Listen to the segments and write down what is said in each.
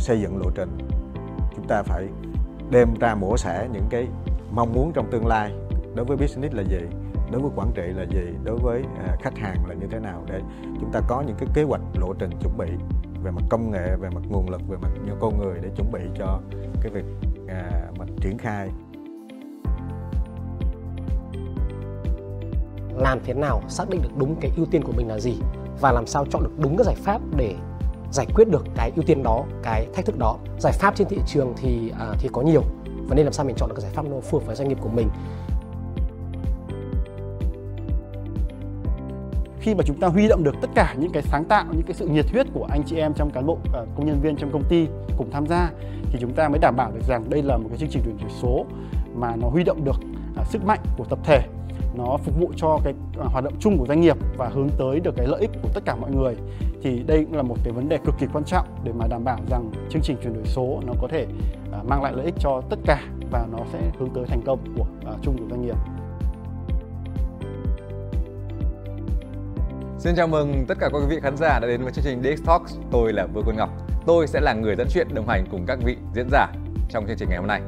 xây dựng lộ trình chúng ta phải đem ra mổ xẻ những cái mong muốn trong tương lai đối với business là gì đối với quản trị là gì đối với à, khách hàng là như thế nào để chúng ta có những cái kế hoạch lộ trình chuẩn bị về mặt công nghệ về mặt nguồn lực về mặt những con người để chuẩn bị cho cái việc à, mình triển khai làm thế nào xác định được đúng cái ưu tiên của mình là gì và làm sao chọn được đúng các giải pháp để giải quyết được cái ưu tiên đó cái thách thức đó giải pháp trên thị trường thì à, thì có nhiều và nên làm sao mình chọn được cái giải pháp nó phù hợp với doanh nghiệp của mình khi mà chúng ta huy động được tất cả những cái sáng tạo những cái sự nhiệt huyết của anh chị em trong cán bộ à, công nhân viên trong công ty cùng tham gia thì chúng ta mới đảm bảo được rằng đây là một cái chương trình chuyển đổi số mà nó huy động được à, sức mạnh của tập thể nó phục vụ cho cái à, hoạt động chung của doanh nghiệp và hướng tới được cái lợi ích của tất cả mọi người thì đây cũng là một cái vấn đề cực kỳ quan trọng để mà đảm bảo rằng chương trình chuyển đổi số nó có thể à, mang lại lợi ích cho tất cả và nó sẽ hướng tới thành công của à, chung của doanh nghiệp. Xin chào mừng tất cả các vị khán giả đã đến với chương trình DX Talks. Tôi là Vương Quân Ngọc. Tôi sẽ là người dẫn chuyện đồng hành cùng các vị diễn giả trong chương trình ngày hôm nay.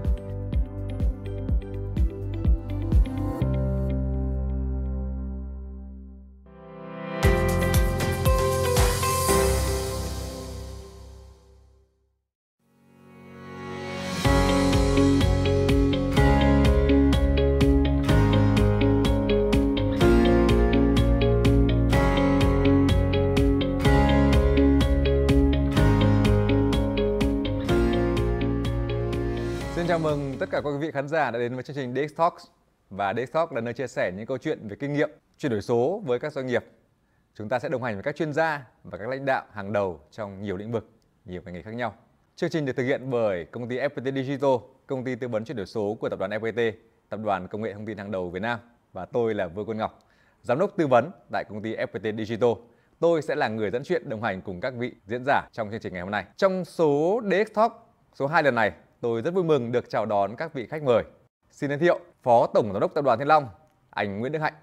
mừng tất cả các quý vị khán giả đã đến với chương trình DX Talks và DX Talks là nơi chia sẻ những câu chuyện về kinh nghiệm chuyển đổi số với các doanh nghiệp. Chúng ta sẽ đồng hành với các chuyên gia và các lãnh đạo hàng đầu trong nhiều lĩnh vực, nhiều ngành nghề khác nhau. Chương trình được thực hiện bởi công ty FPT Digital, công ty tư vấn chuyển đổi số của tập đoàn FPT, tập đoàn công nghệ thông tin hàng đầu Việt Nam và tôi là Vương Quân Ngọc, giám đốc tư vấn tại công ty FPT Digital. Tôi sẽ là người dẫn chuyện đồng hành cùng các vị diễn giả trong chương trình ngày hôm nay. Trong số DX Talk số 2 lần này, tôi rất vui mừng được chào đón các vị khách mời. Xin giới thiệu Phó Tổng Giám đốc Tập đoàn Thiên Long, anh Nguyễn Đức Hạnh.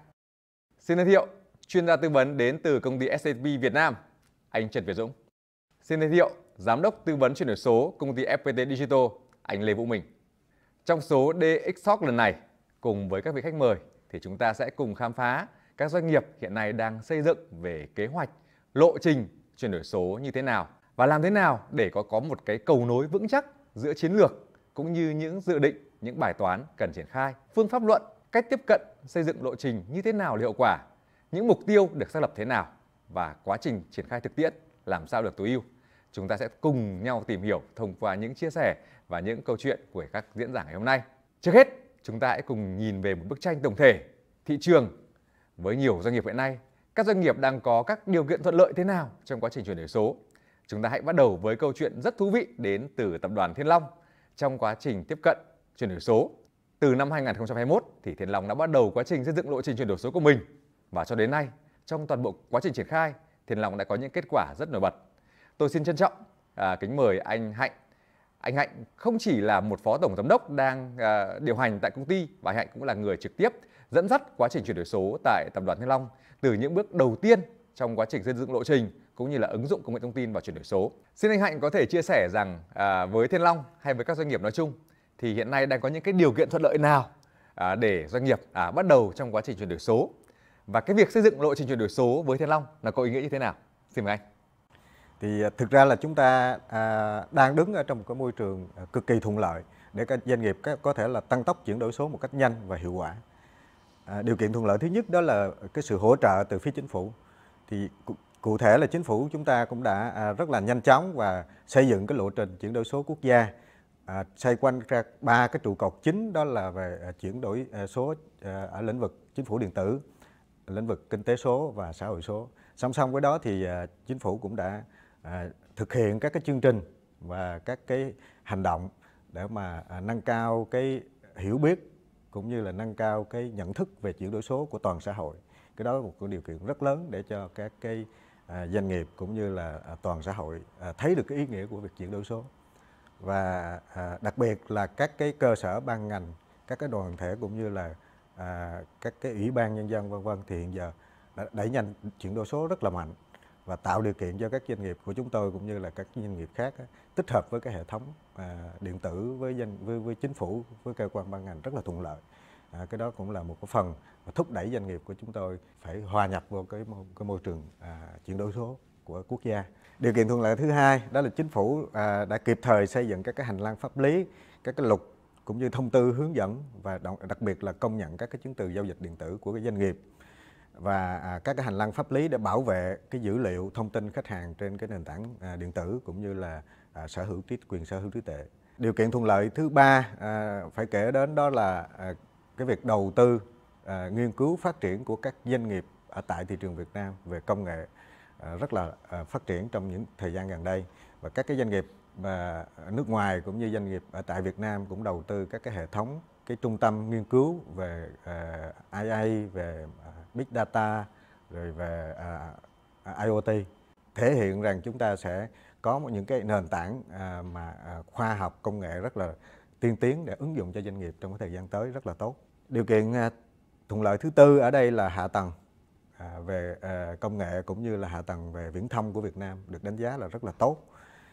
Xin giới thiệu chuyên gia tư vấn đến từ công ty SAP Việt Nam, anh Trần Việt Dũng. Xin giới thiệu Giám đốc tư vấn chuyển đổi số công ty FPT Digital, anh Lê Vũ Minh. Trong số DX Talk lần này, cùng với các vị khách mời thì chúng ta sẽ cùng khám phá các doanh nghiệp hiện nay đang xây dựng về kế hoạch, lộ trình chuyển đổi số như thế nào và làm thế nào để có có một cái cầu nối vững chắc giữa chiến lược cũng như những dự định, những bài toán cần triển khai. Phương pháp luận, cách tiếp cận, xây dựng lộ trình như thế nào là hiệu quả, những mục tiêu được xác lập thế nào và quá trình triển khai thực tiễn làm sao được tối ưu. Chúng ta sẽ cùng nhau tìm hiểu thông qua những chia sẻ và những câu chuyện của các diễn giả ngày hôm nay. Trước hết, chúng ta hãy cùng nhìn về một bức tranh tổng thể thị trường với nhiều doanh nghiệp hiện nay các doanh nghiệp đang có các điều kiện thuận lợi thế nào trong quá trình chuyển đổi số Chúng ta hãy bắt đầu với câu chuyện rất thú vị đến từ tập đoàn Thiên Long. Trong quá trình tiếp cận chuyển đổi số, từ năm 2021 thì Thiên Long đã bắt đầu quá trình xây dựng lộ trình chuyển đổi số của mình và cho đến nay, trong toàn bộ quá trình triển khai, Thiên Long đã có những kết quả rất nổi bật. Tôi xin trân trọng à, kính mời anh Hạnh. Anh Hạnh không chỉ là một phó tổng giám đốc đang à, điều hành tại công ty và anh Hạnh cũng là người trực tiếp dẫn dắt quá trình chuyển đổi số tại tập đoàn Thiên Long từ những bước đầu tiên trong quá trình xây dựng lộ trình cũng như là ứng dụng công nghệ thông tin vào chuyển đổi số. Xin anh Hạnh có thể chia sẻ rằng à, với Thiên Long hay với các doanh nghiệp nói chung thì hiện nay đang có những cái điều kiện thuận lợi nào à, để doanh nghiệp à, bắt đầu trong quá trình chuyển đổi số và cái việc xây dựng lộ trình chuyển đổi số với Thiên Long là có ý nghĩa như thế nào? Xin mời anh. Thì à, thực ra là chúng ta à, đang đứng ở trong một cái môi trường à, cực kỳ thuận lợi để các doanh nghiệp có thể là tăng tốc chuyển đổi số một cách nhanh và hiệu quả. À, điều kiện thuận lợi thứ nhất đó là cái sự hỗ trợ từ phía chính phủ thì cụ thể là chính phủ chúng ta cũng đã à, rất là nhanh chóng và xây dựng cái lộ trình chuyển đổi số quốc gia à, xoay quanh ra ba cái trụ cột chính đó là về à, chuyển đổi à, số à, ở lĩnh vực chính phủ điện tử lĩnh vực kinh tế số và xã hội số song song với đó thì à, chính phủ cũng đã à, thực hiện các cái chương trình và các cái hành động để mà à, nâng cao cái hiểu biết cũng như là nâng cao cái nhận thức về chuyển đổi số của toàn xã hội cái đó là một cái điều kiện rất lớn để cho các cái à, doanh nghiệp cũng như là à, toàn xã hội à, thấy được cái ý nghĩa của việc chuyển đổi số và à, đặc biệt là các cái cơ sở ban ngành các cái đoàn thể cũng như là à, các cái ủy ban nhân dân vân vân thì hiện giờ đã đẩy nhanh chuyển đổi số rất là mạnh và tạo điều kiện cho các doanh nghiệp của chúng tôi cũng như là các doanh nghiệp khác tích hợp với cái hệ thống à, điện tử với, danh, với với chính phủ với cơ quan ban ngành rất là thuận lợi à, cái đó cũng là một cái phần mà thúc đẩy doanh nghiệp của chúng tôi phải hòa nhập vào cái cái môi trường à, chuyển đổi số của quốc gia điều kiện thuận lợi thứ hai đó là chính phủ à, đã kịp thời xây dựng các cái hành lang pháp lý các cái luật cũng như thông tư hướng dẫn và đặc biệt là công nhận các cái chứng từ giao dịch điện tử của cái doanh nghiệp và à, các cái hành lang pháp lý để bảo vệ cái dữ liệu thông tin khách hàng trên cái nền tảng à, điện tử cũng như là à, sở hữu trí quyền sở hữu trí tuệ điều kiện thuận lợi thứ ba à, phải kể đến đó là à, cái việc đầu tư à, nghiên cứu phát triển của các doanh nghiệp ở tại thị trường Việt Nam về công nghệ à, rất là à, phát triển trong những thời gian gần đây và các cái doanh nghiệp mà nước ngoài cũng như doanh nghiệp ở tại Việt Nam cũng đầu tư các cái hệ thống cái trung tâm nghiên cứu về uh, à, IA về uh, big data rồi về uh, à, IoT thể hiện rằng chúng ta sẽ có những cái nền tảng uh, mà uh, khoa học công nghệ rất là tiên tiến để ứng dụng cho doanh nghiệp trong cái thời gian tới rất là tốt điều kiện à, thuận lợi thứ tư ở đây là hạ tầng à, về à, công nghệ cũng như là hạ tầng về viễn thông của Việt Nam được đánh giá là rất là tốt.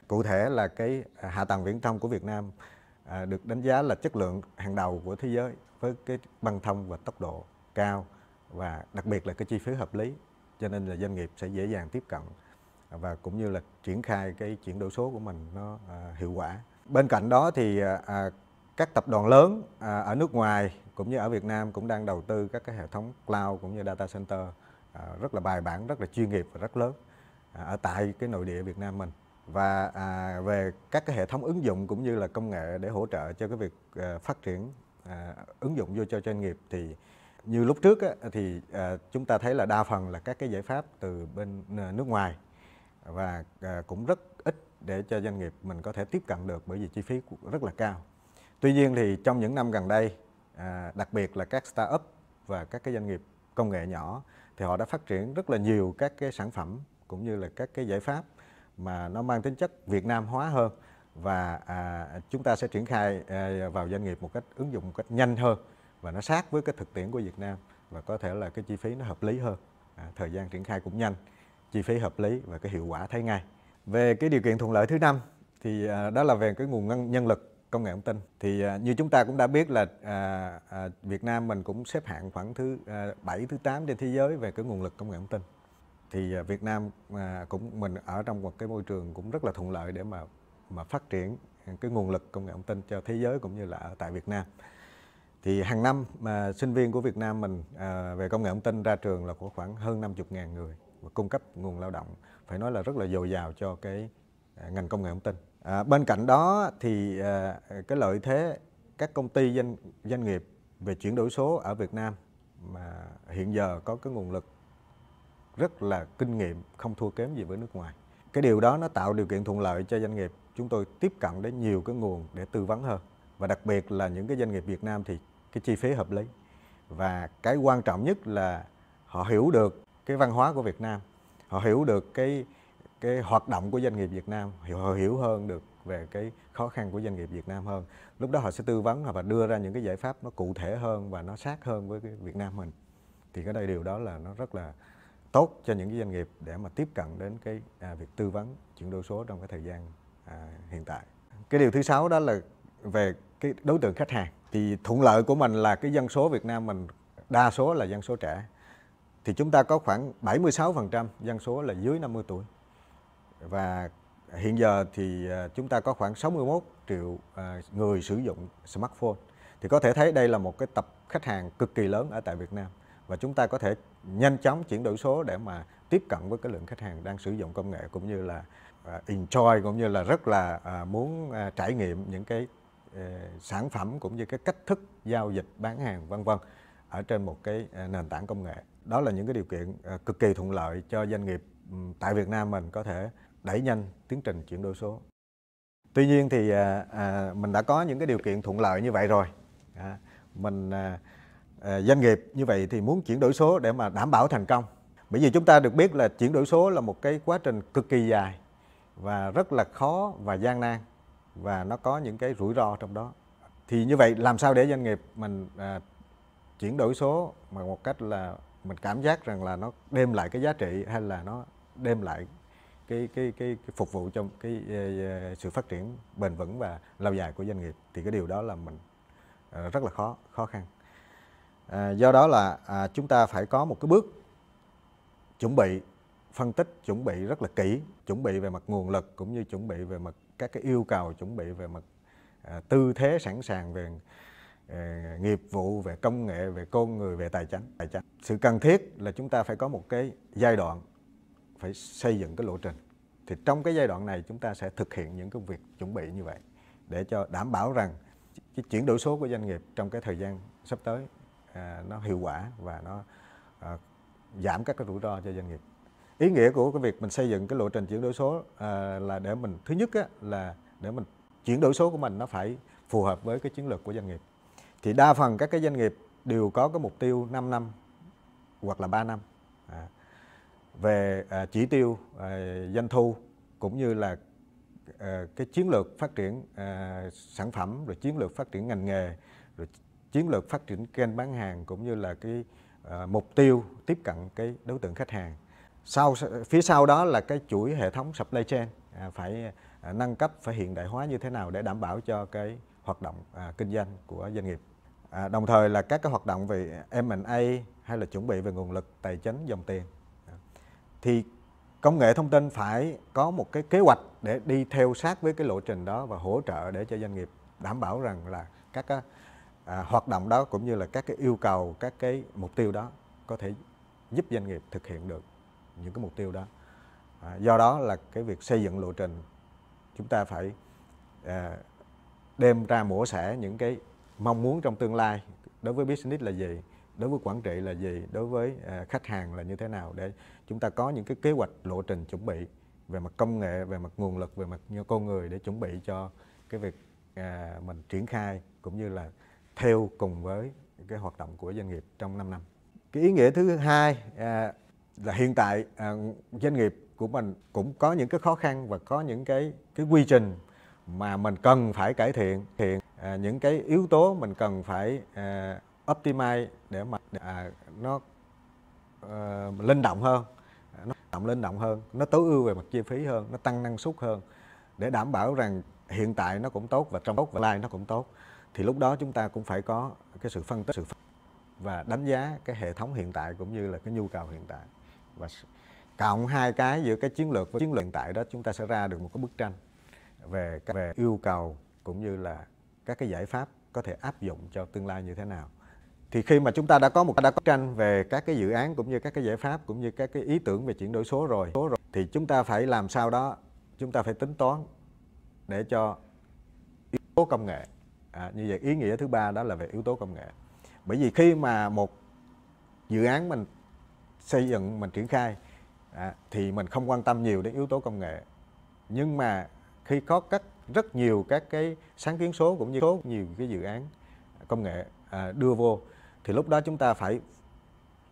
Cụ thể là cái hạ tầng viễn thông của Việt Nam được đánh giá là chất lượng hàng đầu của thế giới với cái băng thông và tốc độ cao và đặc biệt là cái chi phí hợp lý cho nên là doanh nghiệp sẽ dễ dàng tiếp cận và cũng như là triển khai cái chuyển đổi số của mình nó hiệu quả. Bên cạnh đó thì các tập đoàn lớn ở nước ngoài cũng như ở Việt Nam cũng đang đầu tư các cái hệ thống cloud cũng như data center à, rất là bài bản rất là chuyên nghiệp và rất lớn à, ở tại cái nội địa Việt Nam mình và à, về các cái hệ thống ứng dụng cũng như là công nghệ để hỗ trợ cho cái việc à, phát triển à, ứng dụng vô cho doanh nghiệp thì như lúc trước á, thì à, chúng ta thấy là đa phần là các cái giải pháp từ bên à, nước ngoài và à, cũng rất ít để cho doanh nghiệp mình có thể tiếp cận được bởi vì chi phí rất là cao. Tuy nhiên thì trong những năm gần đây À, đặc biệt là các startup và các cái doanh nghiệp công nghệ nhỏ thì họ đã phát triển rất là nhiều các cái sản phẩm cũng như là các cái giải pháp mà nó mang tính chất Việt Nam hóa hơn và à, chúng ta sẽ triển khai à, vào doanh nghiệp một cách ứng dụng một cách nhanh hơn và nó sát với cái thực tiễn của Việt Nam và có thể là cái chi phí nó hợp lý hơn à, thời gian triển khai cũng nhanh chi phí hợp lý và cái hiệu quả thấy ngay về cái điều kiện thuận lợi thứ năm thì à, đó là về cái nguồn nhân lực công nghệ thông tin thì à, như chúng ta cũng đã biết là à, à, Việt Nam mình cũng xếp hạng khoảng thứ à, 7 thứ 8 trên thế giới về cái nguồn lực công nghệ thông tin thì à, Việt Nam à, cũng mình ở trong một cái môi trường cũng rất là thuận lợi để mà mà phát triển cái nguồn lực công nghệ thông tin cho thế giới cũng như là ở tại Việt Nam thì hàng năm mà sinh viên của Việt Nam mình à, về công nghệ thông tin ra trường là có khoảng hơn 50.000 người và cung cấp nguồn lao động phải nói là rất là dồi dào cho cái à, ngành công nghệ thông tin À, bên cạnh đó thì à, cái lợi thế các công ty doanh doanh nghiệp về chuyển đổi số ở Việt Nam mà hiện giờ có cái nguồn lực rất là kinh nghiệm không thua kém gì với nước ngoài. Cái điều đó nó tạo điều kiện thuận lợi cho doanh nghiệp chúng tôi tiếp cận đến nhiều cái nguồn để tư vấn hơn và đặc biệt là những cái doanh nghiệp Việt Nam thì cái chi phí hợp lý và cái quan trọng nhất là họ hiểu được cái văn hóa của Việt Nam, họ hiểu được cái cái hoạt động của doanh nghiệp Việt Nam hiểu hiểu hơn được về cái khó khăn của doanh nghiệp Việt Nam hơn lúc đó họ sẽ tư vấn và đưa ra những cái giải pháp nó cụ thể hơn và nó sát hơn với cái Việt Nam mình thì cái đây điều đó là nó rất là tốt cho những cái doanh nghiệp để mà tiếp cận đến cái à, việc tư vấn chuyển đổi số trong cái thời gian à, hiện tại cái điều thứ sáu đó là về cái đối tượng khách hàng thì thuận lợi của mình là cái dân số Việt Nam mình đa số là dân số trẻ thì chúng ta có khoảng 76% dân số là dưới 50 tuổi và hiện giờ thì à, chúng ta có khoảng 61 triệu à, người sử dụng smartphone thì có thể thấy đây là một cái tập khách hàng cực kỳ lớn ở tại Việt Nam và chúng ta có thể nhanh chóng chuyển đổi số để mà tiếp cận với cái lượng khách hàng đang sử dụng công nghệ cũng như là à, enjoy cũng như là rất là muốn trải nghiệm những cái sản phẩm cũng như cái cách thức giao dịch bán hàng vân vân ở trên một cái nền tảng công nghệ đó là những cái điều kiện cực kỳ thuận lợi cho doanh nghiệp tại Việt Nam mình có thể đẩy nhanh tiến trình chuyển đổi số. Tuy nhiên thì à, à, mình đã có những cái điều kiện thuận lợi như vậy rồi. À, mình à, à, doanh nghiệp như vậy thì muốn chuyển đổi số để mà đảm bảo thành công. Bởi vì chúng ta được biết là chuyển đổi số là một cái quá trình cực kỳ dài và rất là khó và gian nan và nó có những cái rủi ro trong đó. Thì như vậy làm sao để doanh nghiệp mình à, chuyển đổi số mà một cách là mình cảm giác rằng là nó đem lại cái giá trị hay là nó đem lại cái cái cái, cái phục vụ trong cái uh, sự phát triển bền vững và lâu dài của doanh nghiệp thì cái điều đó là mình uh, rất là khó khó khăn à, do đó là à, chúng ta phải có một cái bước chuẩn bị phân tích chuẩn bị rất là kỹ chuẩn bị về mặt nguồn lực cũng như chuẩn bị về mặt các cái yêu cầu chuẩn bị về mặt à, tư thế sẵn sàng về à, nghiệp vụ về công nghệ về con người về tài chính tài chính sự cần thiết là chúng ta phải có một cái giai đoạn phải xây dựng cái lộ trình thì trong cái giai đoạn này chúng ta sẽ thực hiện những cái việc chuẩn bị như vậy để cho đảm bảo rằng cái chuyển đổi số của doanh nghiệp trong cái thời gian sắp tới à, nó hiệu quả và nó à, giảm các cái rủi ro cho doanh nghiệp ý nghĩa của cái việc mình xây dựng cái lộ trình chuyển đổi số à, là để mình thứ nhất á, là để mình chuyển đổi số của mình nó phải phù hợp với cái chiến lược của doanh nghiệp thì đa phần các cái doanh nghiệp đều có cái mục tiêu 5 năm hoặc là 3 năm à, về à, chỉ tiêu à, doanh thu cũng như là à, cái chiến lược phát triển sản phẩm rồi chiến lược phát triển ngành nghề rồi chiến lược phát triển kênh bán hàng cũng như là cái mục tiêu tiếp cận cái đối tượng khách hàng sau phía sau đó là cái chuỗi hệ thống supply chain phải nâng cấp phải hiện đại hóa như thế nào để đảm bảo cho cái hoạt động kinh doanh của doanh nghiệp đồng thời là các cái hoạt động về M&A hay là chuẩn bị về nguồn lực tài chính dòng tiền thì công nghệ thông tin phải có một cái kế hoạch để đi theo sát với cái lộ trình đó và hỗ trợ để cho doanh nghiệp đảm bảo rằng là các cái, à, hoạt động đó cũng như là các cái yêu cầu các cái mục tiêu đó có thể giúp doanh nghiệp thực hiện được những cái mục tiêu đó à, do đó là cái việc xây dựng lộ trình chúng ta phải à, đem ra mổ xẻ những cái mong muốn trong tương lai đối với business là gì đối với quản trị là gì đối với à, khách hàng là như thế nào để chúng ta có những cái kế hoạch lộ trình chuẩn bị về mặt công nghệ về mặt nguồn lực về mặt như con người để chuẩn bị cho cái việc à, mình triển khai cũng như là theo cùng với cái hoạt động của doanh nghiệp trong 5 năm cái ý nghĩa thứ hai à, là hiện tại doanh nghiệp của mình cũng có những cái khó khăn và có những cái cái quy trình mà mình cần phải cải thiện thiện những cái yếu tố mình cần phải optimize để mà để, à, nó uh, linh động hơn nó động linh động hơn nó tối ưu về mặt chi phí hơn nó tăng năng suất hơn để đảm bảo rằng hiện tại nó cũng tốt và trong tốt và lai nó cũng tốt thì lúc đó chúng ta cũng phải có cái sự phân tích sự phân và đánh giá cái hệ thống hiện tại cũng như là cái nhu cầu hiện tại và cộng hai cái giữa cái chiến lược với chiến lược hiện tại đó chúng ta sẽ ra được một cái bức tranh về về yêu cầu cũng như là các cái giải pháp có thể áp dụng cho tương lai như thế nào thì khi mà chúng ta đã có một đã có tranh về các cái dự án cũng như các cái giải pháp cũng như các cái ý tưởng về chuyển đổi số rồi, số rồi thì chúng ta phải làm sao đó chúng ta phải tính toán để cho yếu tố công nghệ à, như vậy ý nghĩa thứ ba đó là về yếu tố công nghệ bởi vì khi mà một dự án mình xây dựng mình triển khai à, thì mình không quan tâm nhiều đến yếu tố công nghệ nhưng mà khi có các rất nhiều các cái sáng kiến số cũng như số nhiều cái dự án công nghệ à, đưa vô thì lúc đó chúng ta phải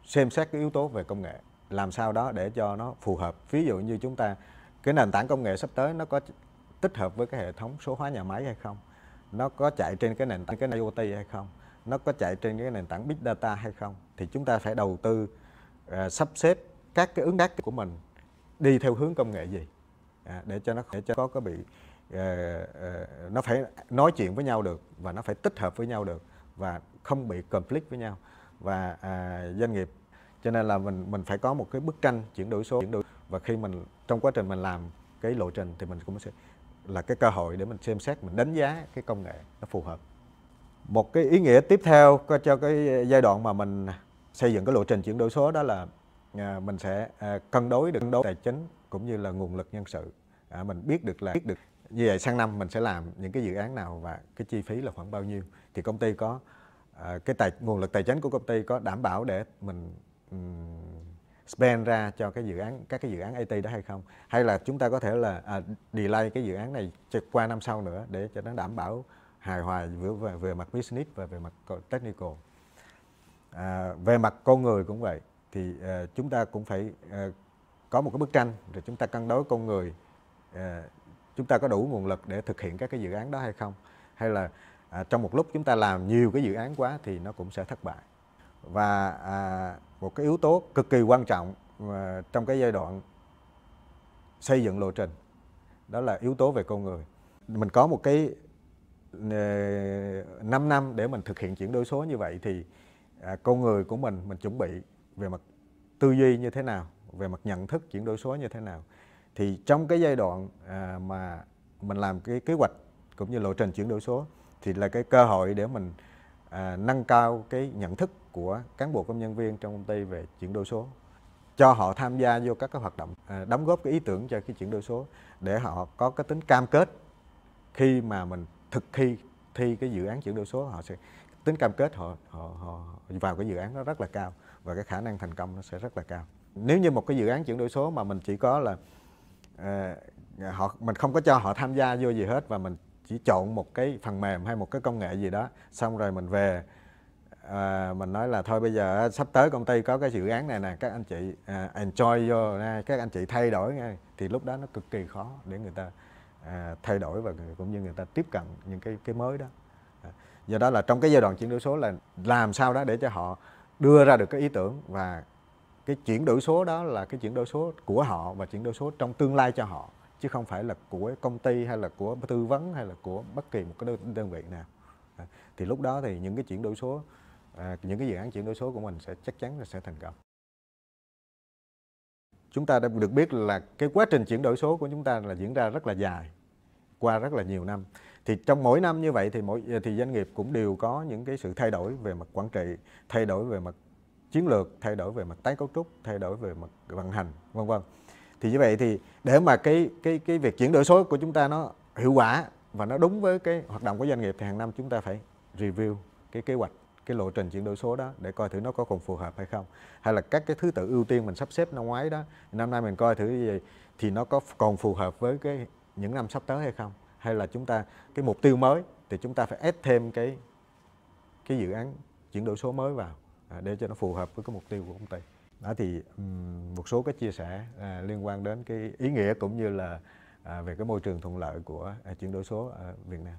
xem xét cái yếu tố về công nghệ làm sao đó để cho nó phù hợp ví dụ như chúng ta cái nền tảng công nghệ sắp tới nó có tích hợp với cái hệ thống số hóa nhà máy hay không nó có chạy trên cái nền tảng cái IoT hay không nó có chạy trên cái nền tảng big data hay không thì chúng ta phải đầu tư uh, sắp xếp các cái ứng đắc của mình đi theo hướng công nghệ gì à, để cho nó để cho có có bị uh, uh, nó phải nói chuyện với nhau được và nó phải tích hợp với nhau được và không bị conflict với nhau và à, doanh nghiệp cho nên là mình mình phải có một cái bức tranh chuyển đổi số chuyển đổi và khi mình trong quá trình mình làm cái lộ trình thì mình cũng sẽ là cái cơ hội để mình xem xét mình đánh giá cái công nghệ nó phù hợp một cái ý nghĩa tiếp theo cho cái giai đoạn mà mình xây dựng cái lộ trình chuyển đổi số đó là à, mình sẽ à, cân đối được cân đối tài chính cũng như là nguồn lực nhân sự à, mình biết được là biết được như vậy sang năm mình sẽ làm những cái dự án nào và cái chi phí là khoảng bao nhiêu thì công ty có uh, cái tài nguồn lực tài chính của công ty có đảm bảo để mình um, spend ra cho cái dự án các cái dự án IT đó hay không hay là chúng ta có thể là à, delay cái dự án này qua năm sau nữa để cho nó đảm bảo hài hòa vừa về, về mặt business và về mặt technical à, về mặt con người cũng vậy thì à, chúng ta cũng phải à, có một cái bức tranh rồi chúng ta cân đối con người à, chúng ta có đủ nguồn lực để thực hiện các cái dự án đó hay không hay là à, trong một lúc chúng ta làm nhiều cái dự án quá thì nó cũng sẽ thất bại và à, một cái yếu tố cực kỳ quan trọng à, trong cái giai đoạn xây dựng lộ trình đó là yếu tố về con người mình có một cái 5 năm để mình thực hiện chuyển đổi số như vậy thì à, con người của mình mình chuẩn bị về mặt tư duy như thế nào về mặt nhận thức chuyển đổi số như thế nào thì trong cái giai đoạn à, mà mình làm cái kế hoạch cũng như lộ trình chuyển đổi số thì là cái cơ hội để mình à, nâng cao cái nhận thức của cán bộ công nhân viên trong công ty về chuyển đổi số cho họ tham gia vô các cái hoạt động à, đóng góp cái ý tưởng cho cái chuyển đổi số để họ có cái tính cam kết khi mà mình thực thi thi cái dự án chuyển đổi số họ sẽ tính cam kết họ họ họ vào cái dự án nó rất là cao và cái khả năng thành công nó sẽ rất là cao nếu như một cái dự án chuyển đổi số mà mình chỉ có là Ờ, ờ, họ mình không có cho họ tham gia vô gì hết và mình chỉ chọn một cái phần mềm hay một cái công nghệ gì đó xong rồi mình về à, mình nói là thôi bây giờ sắp tới công ty có cái dự án này nè các anh chị à, enjoy vô nè các anh chị thay đổi ngay thì lúc đó nó cực kỳ khó để người ta à, thay đổi và cũng như người ta tiếp cận những cái cái mới đó à, do đó là trong cái giai đoạn chuyển đổi số là làm sao đó để cho họ đưa ra được cái ý tưởng và cái chuyển đổi số đó là cái chuyển đổi số của họ và chuyển đổi số trong tương lai cho họ chứ không phải là của công ty hay là của tư vấn hay là của bất kỳ một cái đơn vị nào à, thì lúc đó thì những cái chuyển đổi số à, những cái dự án chuyển đổi số của mình sẽ chắc chắn là sẽ thành công chúng ta đã được biết là cái quá trình chuyển đổi số của chúng ta là diễn ra rất là dài qua rất là nhiều năm thì trong mỗi năm như vậy thì mỗi thì doanh nghiệp cũng đều có những cái sự thay đổi về mặt quản trị thay đổi về mặt chiến lược thay đổi về mặt tái cấu trúc thay đổi về mặt vận hành vân vân thì như vậy thì để mà cái cái cái việc chuyển đổi số của chúng ta nó hiệu quả và nó đúng với cái hoạt động của doanh nghiệp thì hàng năm chúng ta phải review cái kế hoạch cái lộ trình chuyển đổi số đó để coi thử nó có còn phù hợp hay không hay là các cái thứ tự ưu tiên mình sắp xếp năm ngoái đó năm nay mình coi thử gì thì nó có còn phù hợp với cái những năm sắp tới hay không hay là chúng ta cái mục tiêu mới thì chúng ta phải ép thêm cái cái dự án chuyển đổi số mới vào À, để cho nó phù hợp với cái mục tiêu của công ty đó thì một số cái chia sẻ à, liên quan đến cái ý nghĩa cũng như là à, về cái môi trường thuận lợi của chuyển đổi số ở Việt Nam.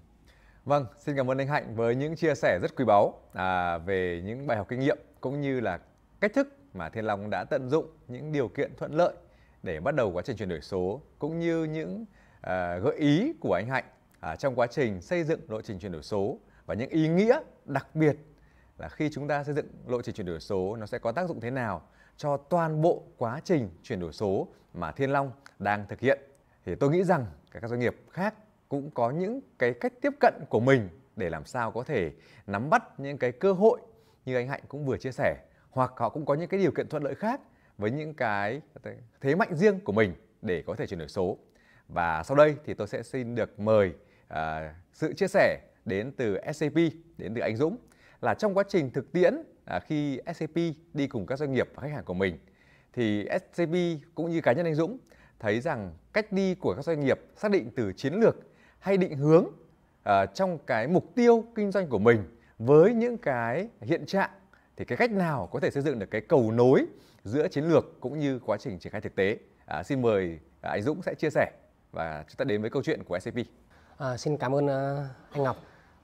Vâng, xin cảm ơn anh Hạnh với những chia sẻ rất quý báu về những bài học kinh nghiệm cũng như là cách thức mà Thiên Long đã tận dụng những điều kiện thuận lợi để bắt đầu quá trình chuyển đổi số cũng như những gợi ý của anh Hạnh trong quá trình xây dựng lộ trình chuyển đổi số và những ý nghĩa đặc biệt là khi chúng ta xây dựng lộ trình chuyển đổi số nó sẽ có tác dụng thế nào cho toàn bộ quá trình chuyển đổi số mà Thiên Long đang thực hiện. Thì tôi nghĩ rằng các doanh nghiệp khác cũng có những cái cách tiếp cận của mình để làm sao có thể nắm bắt những cái cơ hội như anh Hạnh cũng vừa chia sẻ hoặc họ cũng có những cái điều kiện thuận lợi khác với những cái thế mạnh riêng của mình để có thể chuyển đổi số. Và sau đây thì tôi sẽ xin được mời uh, sự chia sẻ đến từ SCP đến từ anh Dũng là trong quá trình thực tiễn à, khi SCP đi cùng các doanh nghiệp và khách hàng của mình thì SCP cũng như cá nhân anh Dũng thấy rằng cách đi của các doanh nghiệp xác định từ chiến lược hay định hướng à, trong cái mục tiêu kinh doanh của mình với những cái hiện trạng thì cái cách nào có thể xây dựng được cái cầu nối giữa chiến lược cũng như quá trình triển khai thực tế à, xin mời à, anh Dũng sẽ chia sẻ và chúng ta đến với câu chuyện của SCP. À, xin cảm ơn anh Ngọc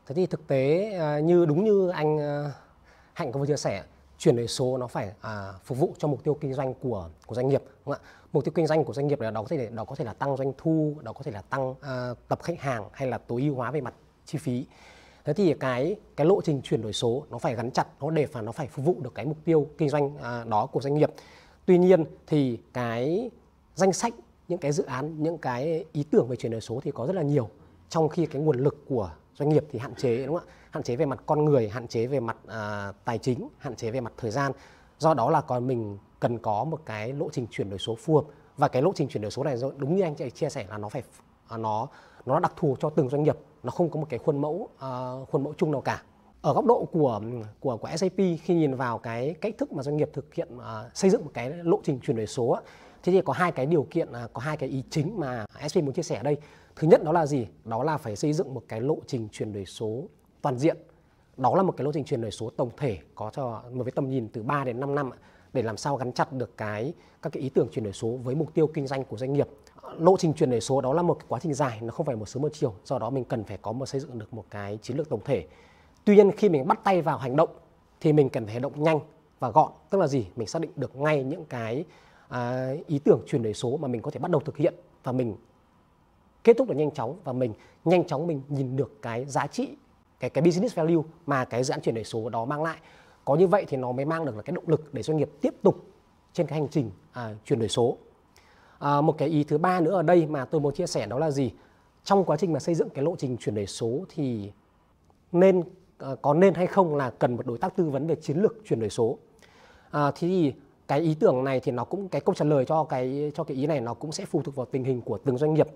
thế thì thực tế à, như đúng như anh à, hạnh có vừa chia sẻ chuyển đổi số nó phải à, phục vụ cho mục tiêu kinh doanh của của doanh nghiệp đúng không ạ mục tiêu kinh doanh của doanh nghiệp là đó có thể đó có thể là tăng doanh thu đó có thể là tăng à, tập khách hàng hay là tối ưu hóa về mặt chi phí thế thì cái cái lộ trình chuyển đổi số nó phải gắn chặt nó để và nó phải phục vụ được cái mục tiêu kinh doanh à, đó của doanh nghiệp tuy nhiên thì cái danh sách những cái dự án những cái ý tưởng về chuyển đổi số thì có rất là nhiều trong khi cái nguồn lực của doanh nghiệp thì hạn chế đúng không ạ hạn chế về mặt con người hạn chế về mặt à, tài chính hạn chế về mặt thời gian do đó là còn mình cần có một cái lộ trình chuyển đổi số phù hợp và cái lộ trình chuyển đổi số này đúng như anh chị chia sẻ là nó phải à, nó nó đặc thù cho từng doanh nghiệp nó không có một cái khuôn mẫu uh, khuôn mẫu chung nào cả ở góc độ của của của SAP khi nhìn vào cái cách thức mà doanh nghiệp thực hiện uh, xây dựng một cái lộ trình chuyển đổi số thế thì có hai cái điều kiện uh, có hai cái ý chính mà SAP muốn chia sẻ ở đây Thứ nhất đó là gì? Đó là phải xây dựng một cái lộ trình chuyển đổi số toàn diện. Đó là một cái lộ trình chuyển đổi số tổng thể có cho một cái tầm nhìn từ 3 đến 5 năm để làm sao gắn chặt được cái các cái ý tưởng chuyển đổi số với mục tiêu kinh doanh của doanh nghiệp. Lộ trình chuyển đổi số đó là một cái quá trình dài, nó không phải một sớm một chiều. Do đó mình cần phải có một xây dựng được một cái chiến lược tổng thể. Tuy nhiên khi mình bắt tay vào hành động thì mình cần phải hành động nhanh và gọn, tức là gì? Mình xác định được ngay những cái à, ý tưởng chuyển đổi số mà mình có thể bắt đầu thực hiện và mình kết thúc được nhanh chóng và mình nhanh chóng mình nhìn được cái giá trị cái cái business value mà cái dự án chuyển đổi số đó mang lại có như vậy thì nó mới mang được là cái động lực để doanh nghiệp tiếp tục trên cái hành trình à, chuyển đổi số à, một cái ý thứ ba nữa ở đây mà tôi muốn chia sẻ đó là gì trong quá trình mà xây dựng cái lộ trình chuyển đổi số thì nên à, có nên hay không là cần một đối tác tư vấn về chiến lược chuyển đổi số à, thì cái ý tưởng này thì nó cũng cái câu trả lời cho cái cho cái ý này nó cũng sẽ phụ thuộc vào tình hình của từng doanh nghiệp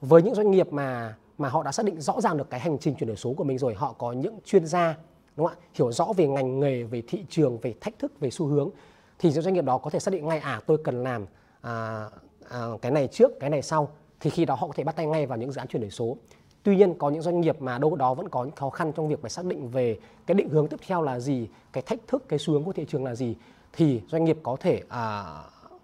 với những doanh nghiệp mà mà họ đã xác định rõ ràng được cái hành trình chuyển đổi số của mình rồi họ có những chuyên gia đúng không ạ hiểu rõ về ngành nghề về thị trường về thách thức về xu hướng thì doanh nghiệp đó có thể xác định ngay à tôi cần làm à, à, cái này trước cái này sau thì khi đó họ có thể bắt tay ngay vào những dự án chuyển đổi số tuy nhiên có những doanh nghiệp mà đâu đó vẫn có những khó khăn trong việc phải xác định về cái định hướng tiếp theo là gì cái thách thức cái xu hướng của thị trường là gì thì doanh nghiệp có thể à,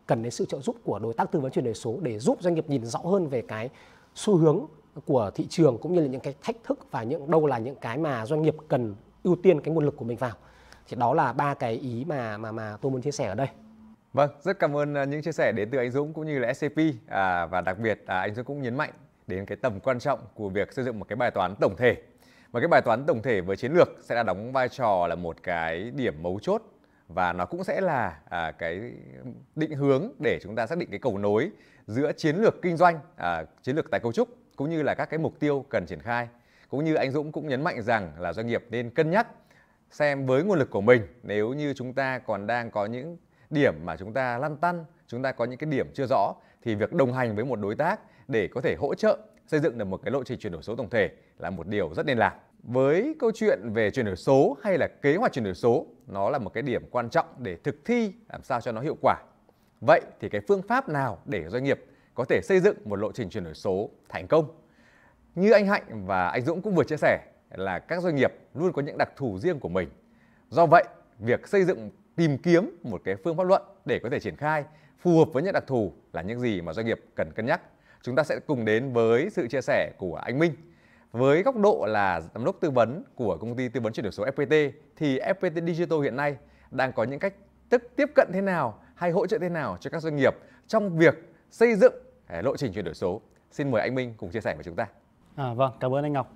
cần đến sự trợ giúp của đối tác tư vấn chuyển đổi số để giúp doanh nghiệp nhìn rõ hơn về cái xu hướng của thị trường cũng như là những cái thách thức và những đâu là những cái mà doanh nghiệp cần ưu tiên cái nguồn lực của mình vào thì đó là ba cái ý mà mà mà tôi muốn chia sẻ ở đây vâng rất cảm ơn à, những chia sẻ đến từ anh Dũng cũng như là SCP à, và đặc biệt à, anh Dũng cũng nhấn mạnh đến cái tầm quan trọng của việc xây dựng một cái bài toán tổng thể và cái bài toán tổng thể với chiến lược sẽ đã đóng vai trò là một cái điểm mấu chốt và nó cũng sẽ là à, cái định hướng để chúng ta xác định cái cầu nối giữa chiến lược kinh doanh, à, chiến lược tái cấu trúc cũng như là các cái mục tiêu cần triển khai. Cũng như anh Dũng cũng nhấn mạnh rằng là doanh nghiệp nên cân nhắc xem với nguồn lực của mình nếu như chúng ta còn đang có những điểm mà chúng ta lăn tăn, chúng ta có những cái điểm chưa rõ thì việc đồng hành với một đối tác để có thể hỗ trợ xây dựng được một cái lộ trình chuyển đổi số tổng thể là một điều rất nên làm. Với câu chuyện về chuyển đổi số hay là kế hoạch chuyển đổi số, nó là một cái điểm quan trọng để thực thi làm sao cho nó hiệu quả Vậy thì cái phương pháp nào để doanh nghiệp có thể xây dựng một lộ trình chuyển đổi số thành công? Như anh Hạnh và anh Dũng cũng vừa chia sẻ là các doanh nghiệp luôn có những đặc thù riêng của mình. Do vậy, việc xây dựng tìm kiếm một cái phương pháp luận để có thể triển khai phù hợp với những đặc thù là những gì mà doanh nghiệp cần cân nhắc. Chúng ta sẽ cùng đến với sự chia sẻ của anh Minh. Với góc độ là giám đốc tư vấn của công ty tư vấn chuyển đổi số FPT thì FPT Digital hiện nay đang có những cách thức tiếp cận thế nào hay hỗ trợ thế nào cho các doanh nghiệp trong việc xây dựng lộ trình chuyển đổi số. Xin mời anh Minh cùng chia sẻ với chúng ta. À, vâng, cảm ơn anh Ngọc.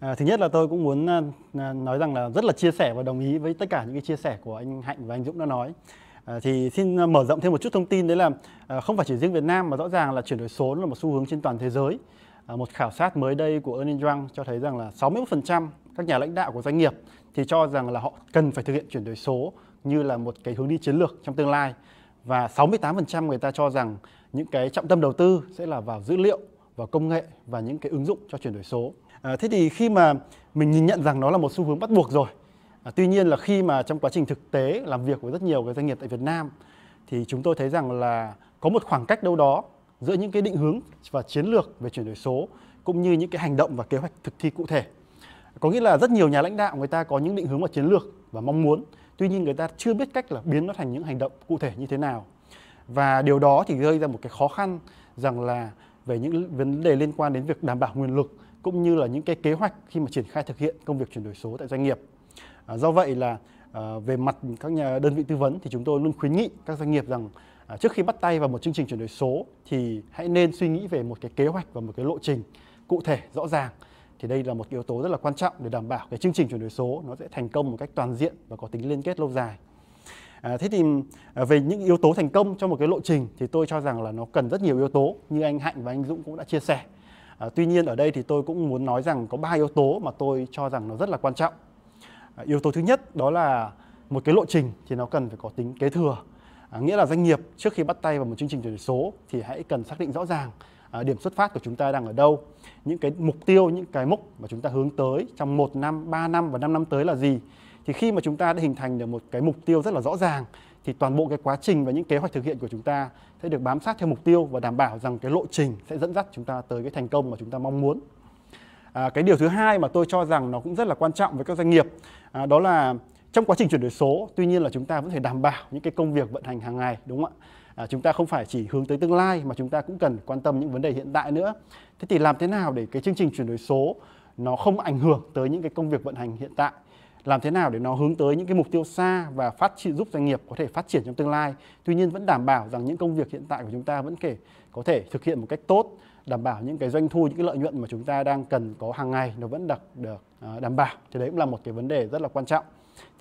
À, thứ nhất là tôi cũng muốn à, à nói rằng là rất là chia sẻ và đồng ý với tất cả những cái chia sẻ của anh Hạnh và anh Dũng đã nói. À, thì xin à, mở rộng thêm một chút thông tin đấy là à, không phải chỉ riêng Việt Nam mà rõ ràng là chuyển đổi số là một xu hướng trên toàn thế giới. À, một khảo sát mới đây của Ernst cho thấy rằng là 61% các nhà lãnh đạo của doanh nghiệp thì cho rằng là họ cần phải thực hiện chuyển đổi số như là một cái hướng đi chiến lược trong tương lai và 68% người ta cho rằng những cái trọng tâm đầu tư sẽ là vào dữ liệu và công nghệ và những cái ứng dụng cho chuyển đổi số. À, thế thì khi mà mình nhìn nhận rằng nó là một xu hướng bắt buộc rồi. À, tuy nhiên là khi mà trong quá trình thực tế làm việc với rất nhiều cái doanh nghiệp tại Việt Nam thì chúng tôi thấy rằng là có một khoảng cách đâu đó giữa những cái định hướng và chiến lược về chuyển đổi số cũng như những cái hành động và kế hoạch thực thi cụ thể. Có nghĩa là rất nhiều nhà lãnh đạo người ta có những định hướng và chiến lược và mong muốn tuy nhiên người ta chưa biết cách là biến nó thành những hành động cụ thể như thế nào và điều đó thì gây ra một cái khó khăn rằng là về những vấn đề liên quan đến việc đảm bảo nguồn lực cũng như là những cái kế hoạch khi mà triển khai thực hiện công việc chuyển đổi số tại doanh nghiệp à, do vậy là à, về mặt các nhà đơn vị tư vấn thì chúng tôi luôn khuyến nghị các doanh nghiệp rằng à, trước khi bắt tay vào một chương trình chuyển đổi số thì hãy nên suy nghĩ về một cái kế hoạch và một cái lộ trình cụ thể rõ ràng thì đây là một yếu tố rất là quan trọng để đảm bảo cái chương trình chuyển đổi số nó sẽ thành công một cách toàn diện và có tính liên kết lâu dài. À, thế thì à, về những yếu tố thành công trong một cái lộ trình thì tôi cho rằng là nó cần rất nhiều yếu tố như anh Hạnh và anh Dũng cũng đã chia sẻ. À, tuy nhiên ở đây thì tôi cũng muốn nói rằng có ba yếu tố mà tôi cho rằng nó rất là quan trọng. À, yếu tố thứ nhất đó là một cái lộ trình thì nó cần phải có tính kế thừa. À, nghĩa là doanh nghiệp trước khi bắt tay vào một chương trình chuyển đổi số thì hãy cần xác định rõ ràng À, điểm xuất phát của chúng ta đang ở đâu, những cái mục tiêu, những cái mốc mà chúng ta hướng tới trong 1 năm, 3 năm và 5 năm tới là gì. Thì khi mà chúng ta đã hình thành được một cái mục tiêu rất là rõ ràng thì toàn bộ cái quá trình và những kế hoạch thực hiện của chúng ta sẽ được bám sát theo mục tiêu và đảm bảo rằng cái lộ trình sẽ dẫn dắt chúng ta tới cái thành công mà chúng ta mong muốn. À, cái điều thứ hai mà tôi cho rằng nó cũng rất là quan trọng với các doanh nghiệp à, đó là trong quá trình chuyển đổi số tuy nhiên là chúng ta vẫn phải đảm bảo những cái công việc vận hành hàng ngày đúng không ạ à, chúng ta không phải chỉ hướng tới tương lai mà chúng ta cũng cần quan tâm những vấn đề hiện tại nữa thế thì làm thế nào để cái chương trình chuyển đổi số nó không ảnh hưởng tới những cái công việc vận hành hiện tại làm thế nào để nó hướng tới những cái mục tiêu xa và phát triển giúp doanh nghiệp có thể phát triển trong tương lai tuy nhiên vẫn đảm bảo rằng những công việc hiện tại của chúng ta vẫn kể có thể thực hiện một cách tốt đảm bảo những cái doanh thu những cái lợi nhuận mà chúng ta đang cần có hàng ngày nó vẫn đặc được à, đảm bảo thì đấy cũng là một cái vấn đề rất là quan trọng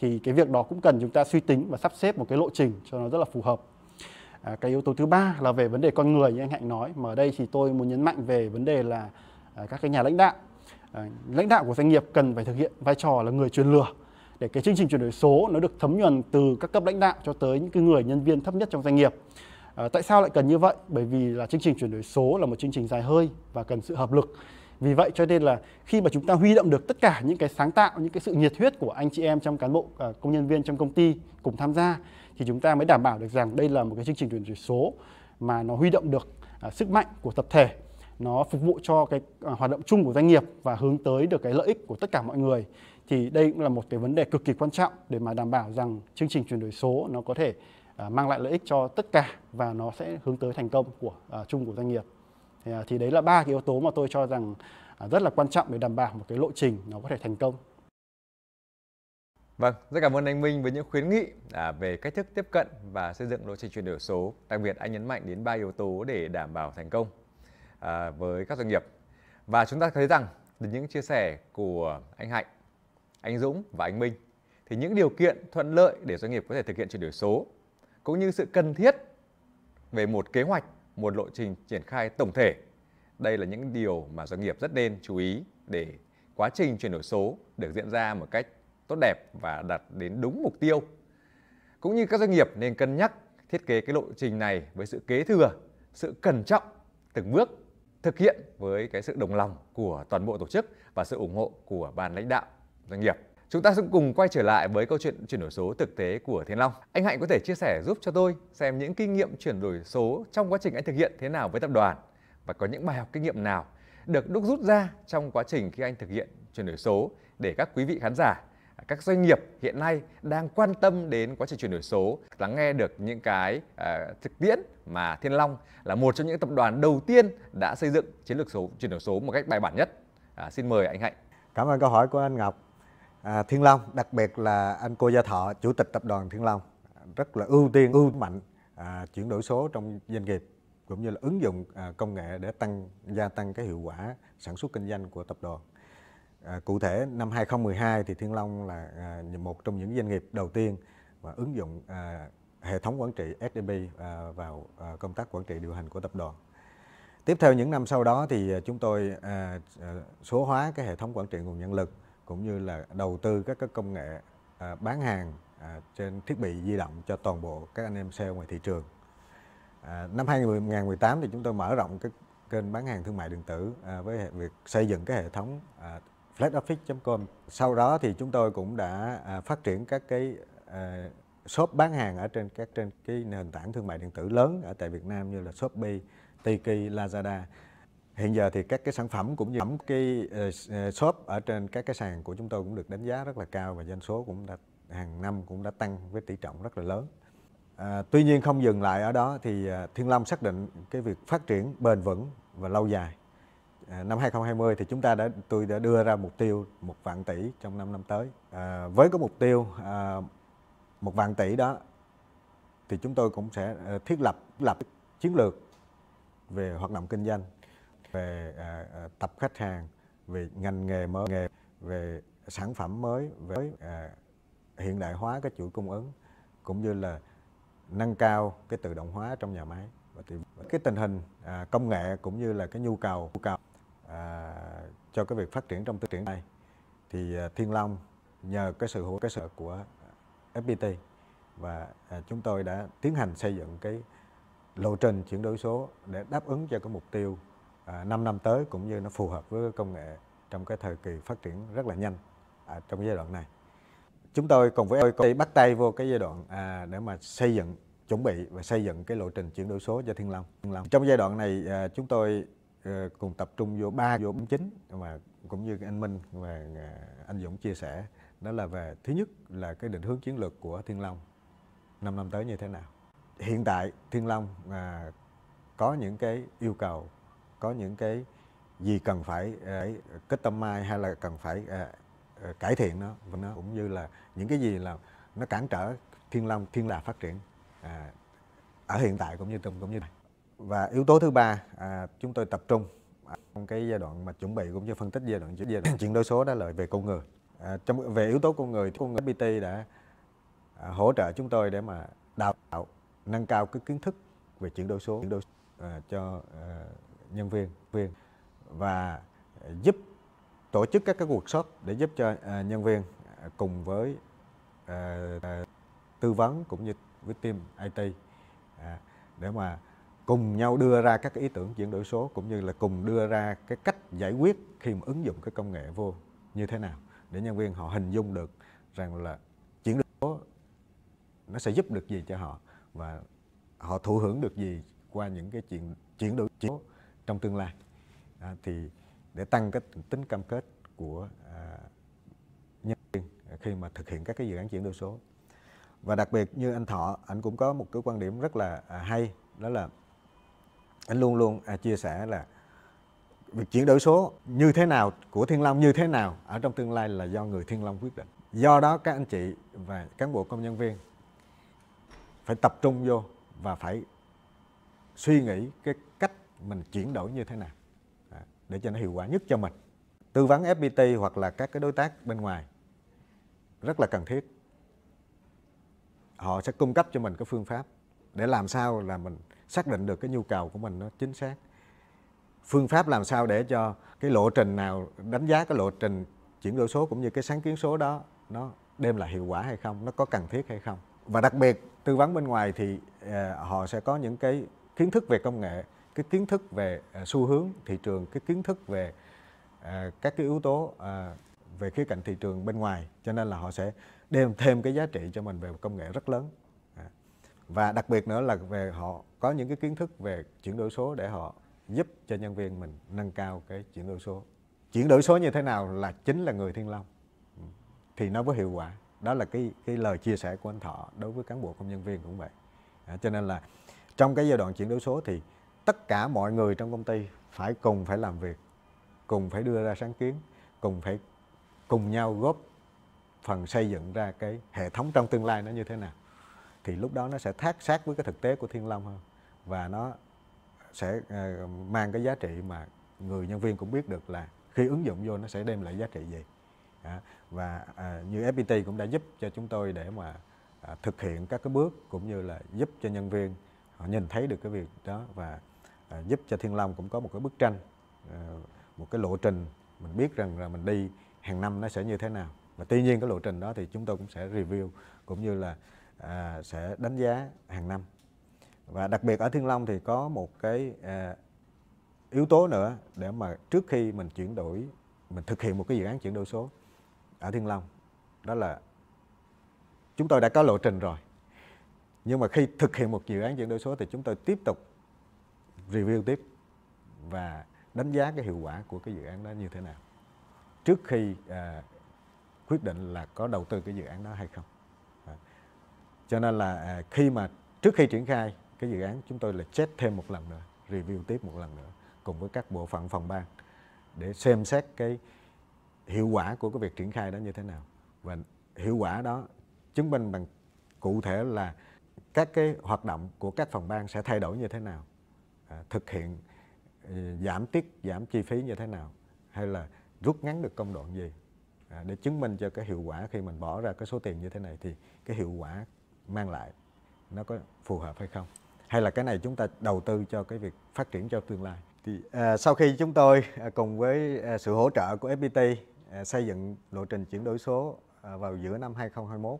thì cái việc đó cũng cần chúng ta suy tính và sắp xếp một cái lộ trình cho nó rất là phù hợp À, cái yếu tố thứ ba là về vấn đề con người như anh hạnh nói mà ở đây thì tôi muốn nhấn mạnh về vấn đề là à, các cái nhà lãnh đạo à, lãnh đạo của doanh nghiệp cần phải thực hiện vai trò là người truyền lửa để cái chương trình chuyển đổi số nó được thấm nhuần từ các cấp lãnh đạo cho tới những cái người nhân viên thấp nhất trong doanh nghiệp à, tại sao lại cần như vậy bởi vì là chương trình chuyển đổi số là một chương trình dài hơi và cần sự hợp lực vì vậy cho nên là khi mà chúng ta huy động được tất cả những cái sáng tạo, những cái sự nhiệt huyết của anh chị em trong cán bộ công nhân viên trong công ty cùng tham gia thì chúng ta mới đảm bảo được rằng đây là một cái chương trình chuyển đổi số mà nó huy động được à, sức mạnh của tập thể nó phục vụ cho cái à, hoạt động chung của doanh nghiệp và hướng tới được cái lợi ích của tất cả mọi người thì đây cũng là một cái vấn đề cực kỳ quan trọng để mà đảm bảo rằng chương trình chuyển đổi số nó có thể à, mang lại lợi ích cho tất cả và nó sẽ hướng tới thành công của à, chung của doanh nghiệp thì, à, thì đấy là ba cái yếu tố mà tôi cho rằng à, rất là quan trọng để đảm bảo một cái lộ trình nó có thể thành công Vâng, rất cảm ơn anh Minh với những khuyến nghị à, về cách thức tiếp cận và xây dựng lộ trình chuyển đổi số. Đặc biệt anh nhấn mạnh đến ba yếu tố để đảm bảo thành công à, với các doanh nghiệp. Và chúng ta thấy rằng từ những chia sẻ của anh Hạnh, anh Dũng và anh Minh thì những điều kiện thuận lợi để doanh nghiệp có thể thực hiện chuyển đổi số cũng như sự cần thiết về một kế hoạch, một lộ trình triển khai tổng thể. Đây là những điều mà doanh nghiệp rất nên chú ý để quá trình chuyển đổi số được diễn ra một cách tốt đẹp và đạt đến đúng mục tiêu. Cũng như các doanh nghiệp nên cân nhắc thiết kế cái lộ trình này với sự kế thừa, sự cẩn trọng từng bước thực hiện với cái sự đồng lòng của toàn bộ tổ chức và sự ủng hộ của ban lãnh đạo doanh nghiệp. Chúng ta sẽ cùng quay trở lại với câu chuyện chuyển đổi số thực tế của Thiên Long. Anh Hạnh có thể chia sẻ giúp cho tôi xem những kinh nghiệm chuyển đổi số trong quá trình anh thực hiện thế nào với tập đoàn và có những bài học kinh nghiệm nào được đúc rút ra trong quá trình khi anh thực hiện chuyển đổi số để các quý vị khán giả các doanh nghiệp hiện nay đang quan tâm đến quá trình chuyển đổi số lắng nghe được những cái uh, thực tiễn mà Thiên Long là một trong những tập đoàn đầu tiên đã xây dựng chiến lược số chuyển đổi số một cách bài bản nhất à, xin mời anh Hạnh cảm ơn câu hỏi của anh Ngọc à, Thiên Long đặc biệt là anh cô Gia Thọ chủ tịch tập đoàn Thiên Long rất là ưu tiên ưu mạnh à, chuyển đổi số trong doanh nghiệp cũng như là ứng dụng à, công nghệ để tăng gia tăng cái hiệu quả sản xuất kinh doanh của tập đoàn À, cụ thể năm 2012 thì Thiên Long là à, một trong những doanh nghiệp đầu tiên và ứng dụng à, hệ thống quản trị SDP à, vào à, công tác quản trị điều hành của tập đoàn. Tiếp theo những năm sau đó thì à, chúng tôi à, à, số hóa cái hệ thống quản trị nguồn nhân lực cũng như là đầu tư các, các công nghệ à, bán hàng à, trên thiết bị di động cho toàn bộ các anh em sale ngoài thị trường. À, năm 2018 thì chúng tôi mở rộng cái kênh bán hàng thương mại điện tử à, với việc xây dựng cái hệ thống à, flatoffice.com sau đó thì chúng tôi cũng đã à, phát triển các cái à, shop bán hàng ở trên các trên cái nền tảng thương mại điện tử lớn ở tại Việt Nam như là Shopee, Tiki, Lazada. Hiện giờ thì các cái sản phẩm cũng như cái uh, shop ở trên các cái sàn của chúng tôi cũng được đánh giá rất là cao và doanh số cũng đã hàng năm cũng đã tăng với tỷ trọng rất là lớn. À, tuy nhiên không dừng lại ở đó thì à, Thiên Long xác định cái việc phát triển bền vững và lâu dài À, năm 2020 thì chúng ta đã tôi đã đưa ra mục tiêu một vạn tỷ trong 5 năm tới. À, với cái mục tiêu à, một vạn tỷ đó thì chúng tôi cũng sẽ à, thiết lập lập chiến lược về hoạt động kinh doanh, về à, à, tập khách hàng, về ngành nghề mới, nghề về sản phẩm mới, về à, hiện đại hóa cái chuỗi cung ứng cũng như là nâng cao cái tự động hóa trong nhà máy. Và cái tình hình công nghệ cũng như là cái nhu cầu nhu cầu à, cho cái việc phát triển trong tương triển này thì à, Thiên Long nhờ cái sự hỗ cái trợ của FPT và à, chúng tôi đã tiến hành xây dựng cái lộ trình chuyển đổi số để đáp ứng cho cái mục tiêu à, 5 năm tới cũng như nó phù hợp với công nghệ trong cái thời kỳ phát triển rất là nhanh à, trong giai đoạn này. Chúng tôi cùng với công bắt tay vô cái giai đoạn để mà xây dựng chuẩn bị và xây dựng cái lộ trình chuyển đổi số cho Thiên Long. Trong giai đoạn này chúng tôi Ờ, cùng tập trung vô ba vô bốn chính mà cũng như anh Minh và à, anh Dũng chia sẻ đó là về thứ nhất là cái định hướng chiến lược của Thiên Long 5 năm tới như thế nào hiện tại Thiên Long à, có những cái yêu cầu có những cái gì cần phải à, kết tâm mai hay là cần phải à, à, cải thiện nó và nó cũng như là những cái gì là nó cản trở Thiên Long Thiên Đà phát triển à, ở hiện tại cũng như từng cũng như này và yếu tố thứ ba à, chúng tôi tập trung à, trong cái giai đoạn mà chuẩn bị cũng như phân tích giai đoạn giai đoạn chuyển đổi số đó là về con người à, trong về yếu tố con người thì con người bt đã à, hỗ trợ chúng tôi để mà đào tạo nâng cao cái kiến thức về chuyển đổi số chuyển đổi à, cho à, nhân viên viên và giúp tổ chức các cái workshop để giúp cho à, nhân viên à, cùng với à, à, tư vấn cũng như với team IT à, để mà cùng nhau đưa ra các ý tưởng chuyển đổi số cũng như là cùng đưa ra cái cách giải quyết khi mà ứng dụng cái công nghệ vô như thế nào để nhân viên họ hình dung được rằng là chuyển đổi số nó sẽ giúp được gì cho họ và họ thụ hưởng được gì qua những cái chuyện chuyển đổi số trong tương lai à, thì để tăng cái tính cam kết của à, nhân viên khi mà thực hiện các cái dự án chuyển đổi số và đặc biệt như anh Thọ anh cũng có một cái quan điểm rất là à, hay đó là anh luôn luôn à, chia sẻ là việc chuyển đổi số như thế nào của Thiên Long như thế nào ở trong tương lai là do người Thiên Long quyết định. Do đó các anh chị và cán bộ công nhân viên phải tập trung vô và phải suy nghĩ cái cách mình chuyển đổi như thế nào à, để cho nó hiệu quả nhất cho mình. Tư vấn FPT hoặc là các cái đối tác bên ngoài rất là cần thiết. Họ sẽ cung cấp cho mình cái phương pháp để làm sao là mình xác định được cái nhu cầu của mình nó chính xác phương pháp làm sao để cho cái lộ trình nào đánh giá cái lộ trình chuyển đổi số cũng như cái sáng kiến số đó nó đem lại hiệu quả hay không nó có cần thiết hay không và đặc biệt tư vấn bên ngoài thì uh, họ sẽ có những cái kiến thức về công nghệ cái kiến thức về uh, xu hướng thị trường cái kiến thức về uh, các cái yếu tố về khía cạnh thị trường bên ngoài cho nên là họ sẽ đem thêm cái giá trị cho mình về công nghệ rất lớn và đặc biệt nữa là về họ có những cái kiến thức về chuyển đổi số để họ giúp cho nhân viên mình nâng cao cái chuyển đổi số chuyển đổi số như thế nào là chính là người thiên long ừ. thì nó mới hiệu quả đó là cái cái lời chia sẻ của anh thọ đối với cán bộ công nhân viên cũng vậy à, cho nên là trong cái giai đoạn chuyển đổi số thì tất cả mọi người trong công ty phải cùng phải làm việc cùng phải đưa ra sáng kiến cùng phải cùng nhau góp phần xây dựng ra cái hệ thống trong tương lai nó như thế nào thì lúc đó nó sẽ thác sát với cái thực tế của thiên long hơn và nó sẽ ờ, mang cái giá trị mà người nhân viên cũng biết được là khi ứng dụng vô nó sẽ đem lại giá trị gì và ờ, như FPT cũng đã giúp cho chúng tôi để mà ờ, thực hiện các cái bước cũng như là giúp cho nhân viên họ nhìn thấy được cái việc đó và giúp cho Thiên Long cũng có một cái bức tranh một cái lộ trình mình biết rằng là mình đi hàng năm nó sẽ như thế nào và tuy nhiên cái lộ trình đó thì chúng tôi cũng sẽ review cũng như là à, sẽ đánh giá hàng năm và đặc biệt ở Thiên Long thì có một cái à, yếu tố nữa để mà trước khi mình chuyển đổi mình thực hiện một cái dự án chuyển đổi số ở Thiên Long đó là chúng tôi đã có lộ trình rồi nhưng mà khi thực hiện một dự án chuyển đổi số thì chúng tôi tiếp tục review tiếp và đánh giá cái hiệu quả của cái dự án đó như thế nào trước khi à, quyết định là có đầu tư cái dự án đó hay không cho nên là à, khi mà trước khi triển khai cái dự án chúng tôi là check thêm một lần nữa review tiếp một lần nữa cùng với các bộ phận phòng ban để xem xét cái hiệu quả của cái việc triển khai đó như thế nào và hiệu quả đó chứng minh bằng cụ thể là các cái hoạt động của các phòng ban sẽ thay đổi như thế nào à, thực hiện ừ, giảm tiết giảm chi phí như thế nào hay là rút ngắn được công đoạn gì à, để chứng minh cho cái hiệu quả khi mình bỏ ra cái số tiền như thế này thì cái hiệu quả mang lại nó có phù hợp hay không hay là cái này chúng ta đầu tư cho cái việc phát triển cho tương lai thì à, sau khi chúng tôi à, cùng với à, sự hỗ trợ của FPT à, xây dựng lộ trình chuyển đổi số à, vào giữa năm 2021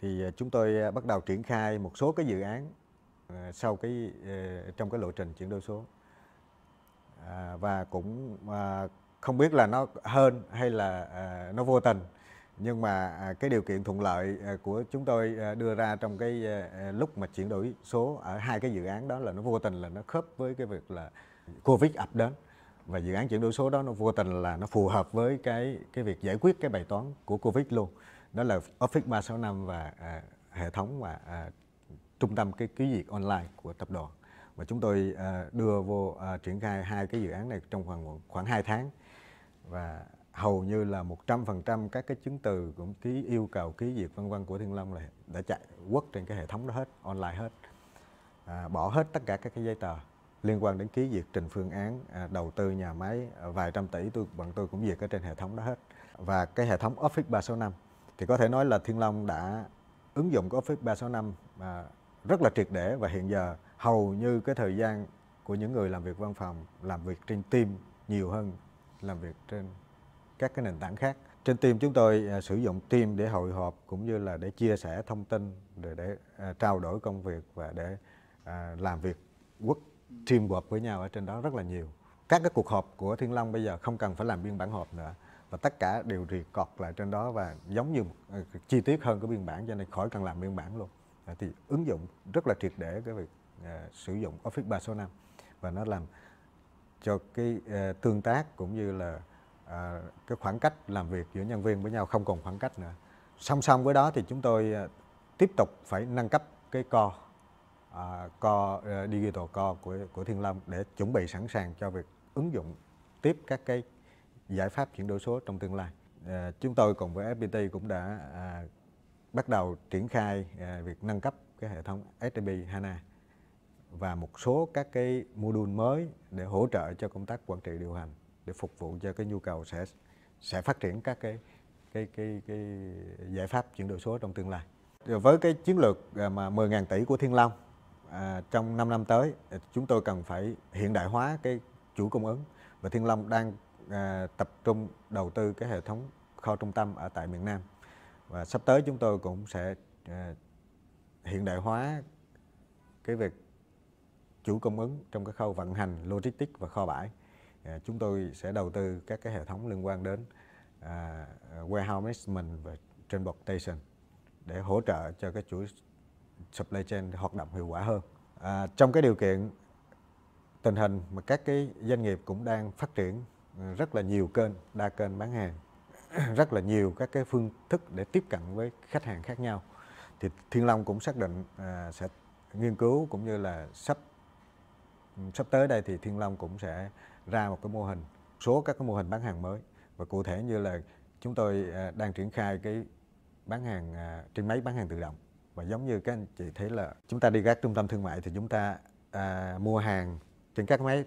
thì à, chúng tôi à, bắt đầu triển khai một số cái dự án à, sau cái à, trong cái lộ trình chuyển đổi số à, và cũng à, không biết là nó hơn hay là à, nó vô tình nhưng mà à, cái điều kiện thuận lợi à, của chúng tôi à, đưa ra trong cái lúc mà chuyển đổi số ở hai cái dự án đó là nó vô tình là nó khớp với cái việc là covid ập đến và dự án chuyển đổi số đó nó vô tình là nó phù hợp với cái cái việc giải quyết cái bài toán của covid luôn đó là office 365 và à, hệ thống và à, trung tâm cái ký duyệt online của tập đoàn và chúng tôi à, đưa vô à, triển khai hai cái dự án này trong khoảng khoảng hai tháng và hầu như là 100% các cái chứng từ cũng ký yêu cầu ký duyệt vân vân của Thiên Long là đã chạy quất trên cái hệ thống đó hết, online hết. À, bỏ hết tất cả các cái giấy tờ liên quan đến ký duyệt trình phương án à, đầu tư nhà máy à, vài trăm tỷ tôi bọn tôi cũng duyệt ở trên hệ thống đó hết. Và cái hệ thống Office 365 thì có thể nói là Thiên Long đã ứng dụng cái Office 365 à, rất là triệt để và hiện giờ hầu như cái thời gian của những người làm việc văn phòng làm việc trên team nhiều hơn làm việc trên các cái nền tảng khác trên team chúng tôi à, sử dụng team để hội họp cũng như là để chia sẻ thông tin để, để à, trao đổi công việc và để à, làm việc quốc team work với nhau ở trên đó rất là nhiều các cái cuộc họp của Thiên Long bây giờ không cần phải làm biên bản họp nữa và tất cả đều cọt lại trên đó và giống như chi tiết hơn cái biên bản cho nên khỏi cần làm biên bản luôn thì ứng dụng rất là triệt để cái việc sử dụng Office 365 và nó làm cho cái tương tác cũng như là à, cái khoảng cách làm việc giữa nhân viên với nhau không còn khoảng cách nữa song song với đó thì chúng tôi à, tiếp tục phải nâng cấp cái co à, co uh, à, digital co của của Thiên Long để chuẩn bị sẵn sàng cho việc ứng dụng tiếp các cái giải pháp chuyển đổi số trong tương lai à, chúng tôi cùng với FPT cũng đã à, bắt đầu triển khai à, việc nâng cấp cái hệ thống SAP HANA và một số các cái module mới để hỗ trợ cho công tác quản trị điều hành để phục vụ cho cái nhu cầu sẽ sẽ phát triển các cái cái cái cái giải pháp chuyển đổi số trong tương lai. Với cái chiến lược à, mà 10.000 tỷ của Thiên Long à, trong 5 năm tới à, chúng tôi cần phải hiện đại hóa cái chuỗi cung ứng và Thiên Long đang à, tập trung đầu tư cái hệ thống kho trung tâm ở tại miền Nam và sắp tới chúng tôi cũng sẽ à, hiện đại hóa cái việc chuỗi cung ứng trong các khâu vận hành logistics và kho bãi À, chúng tôi sẽ đầu tư các cái hệ thống liên quan đến à, warehouse management và trên station để hỗ trợ cho cái chuỗi supply chain hoạt động hiệu quả hơn. À, trong cái điều kiện tình hình mà các cái doanh nghiệp cũng đang phát triển à, rất là nhiều kênh, đa kênh bán hàng, rất là nhiều các cái phương thức để tiếp cận với khách hàng khác nhau. Thì Thiên Long cũng xác định à, sẽ nghiên cứu cũng như là sắp sắp tới đây thì Thiên Long cũng sẽ ra một cái mô hình số các cái mô hình bán hàng mới và cụ thể như là chúng tôi à, đang triển khai cái bán hàng à, trên máy bán hàng tự động và giống như các anh chị thấy là chúng ta đi các trung tâm thương mại thì chúng ta à, mua hàng trên các máy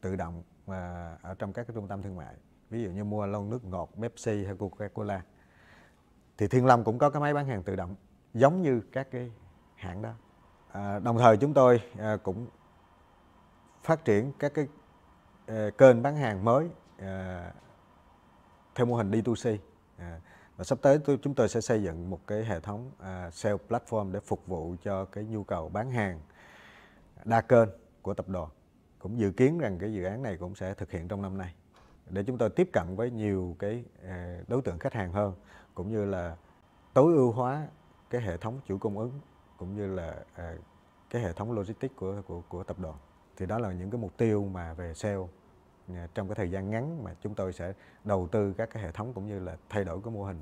tự động mà ở trong các cái trung tâm thương mại ví dụ như mua lon nước ngọt Pepsi hay Coca-Cola thì Thiên Long cũng có cái máy bán hàng tự động giống như các cái hãng đó à, đồng thời chúng tôi à, cũng phát triển các cái Ờ, kênh bán hàng mới ờ, theo mô hình D2C ờ, và sắp tới chúng tôi sẽ xây dựng một cái hệ thống sale platform để phục vụ cho cái nhu cầu bán hàng đa kênh của tập đoàn cũng dự kiến rằng cái dự án này cũng sẽ thực hiện trong năm nay để chúng tôi tiếp cận với nhiều cái đối tượng khách hàng hơn cũng như là tối ưu hóa cái hệ thống chủ cung ứng cũng như là cái hệ thống logistics của của của tập đoàn thì đó là những cái mục tiêu mà về sale trong cái thời gian ngắn mà chúng tôi sẽ đầu tư các cái hệ thống cũng như là thay đổi cái mô hình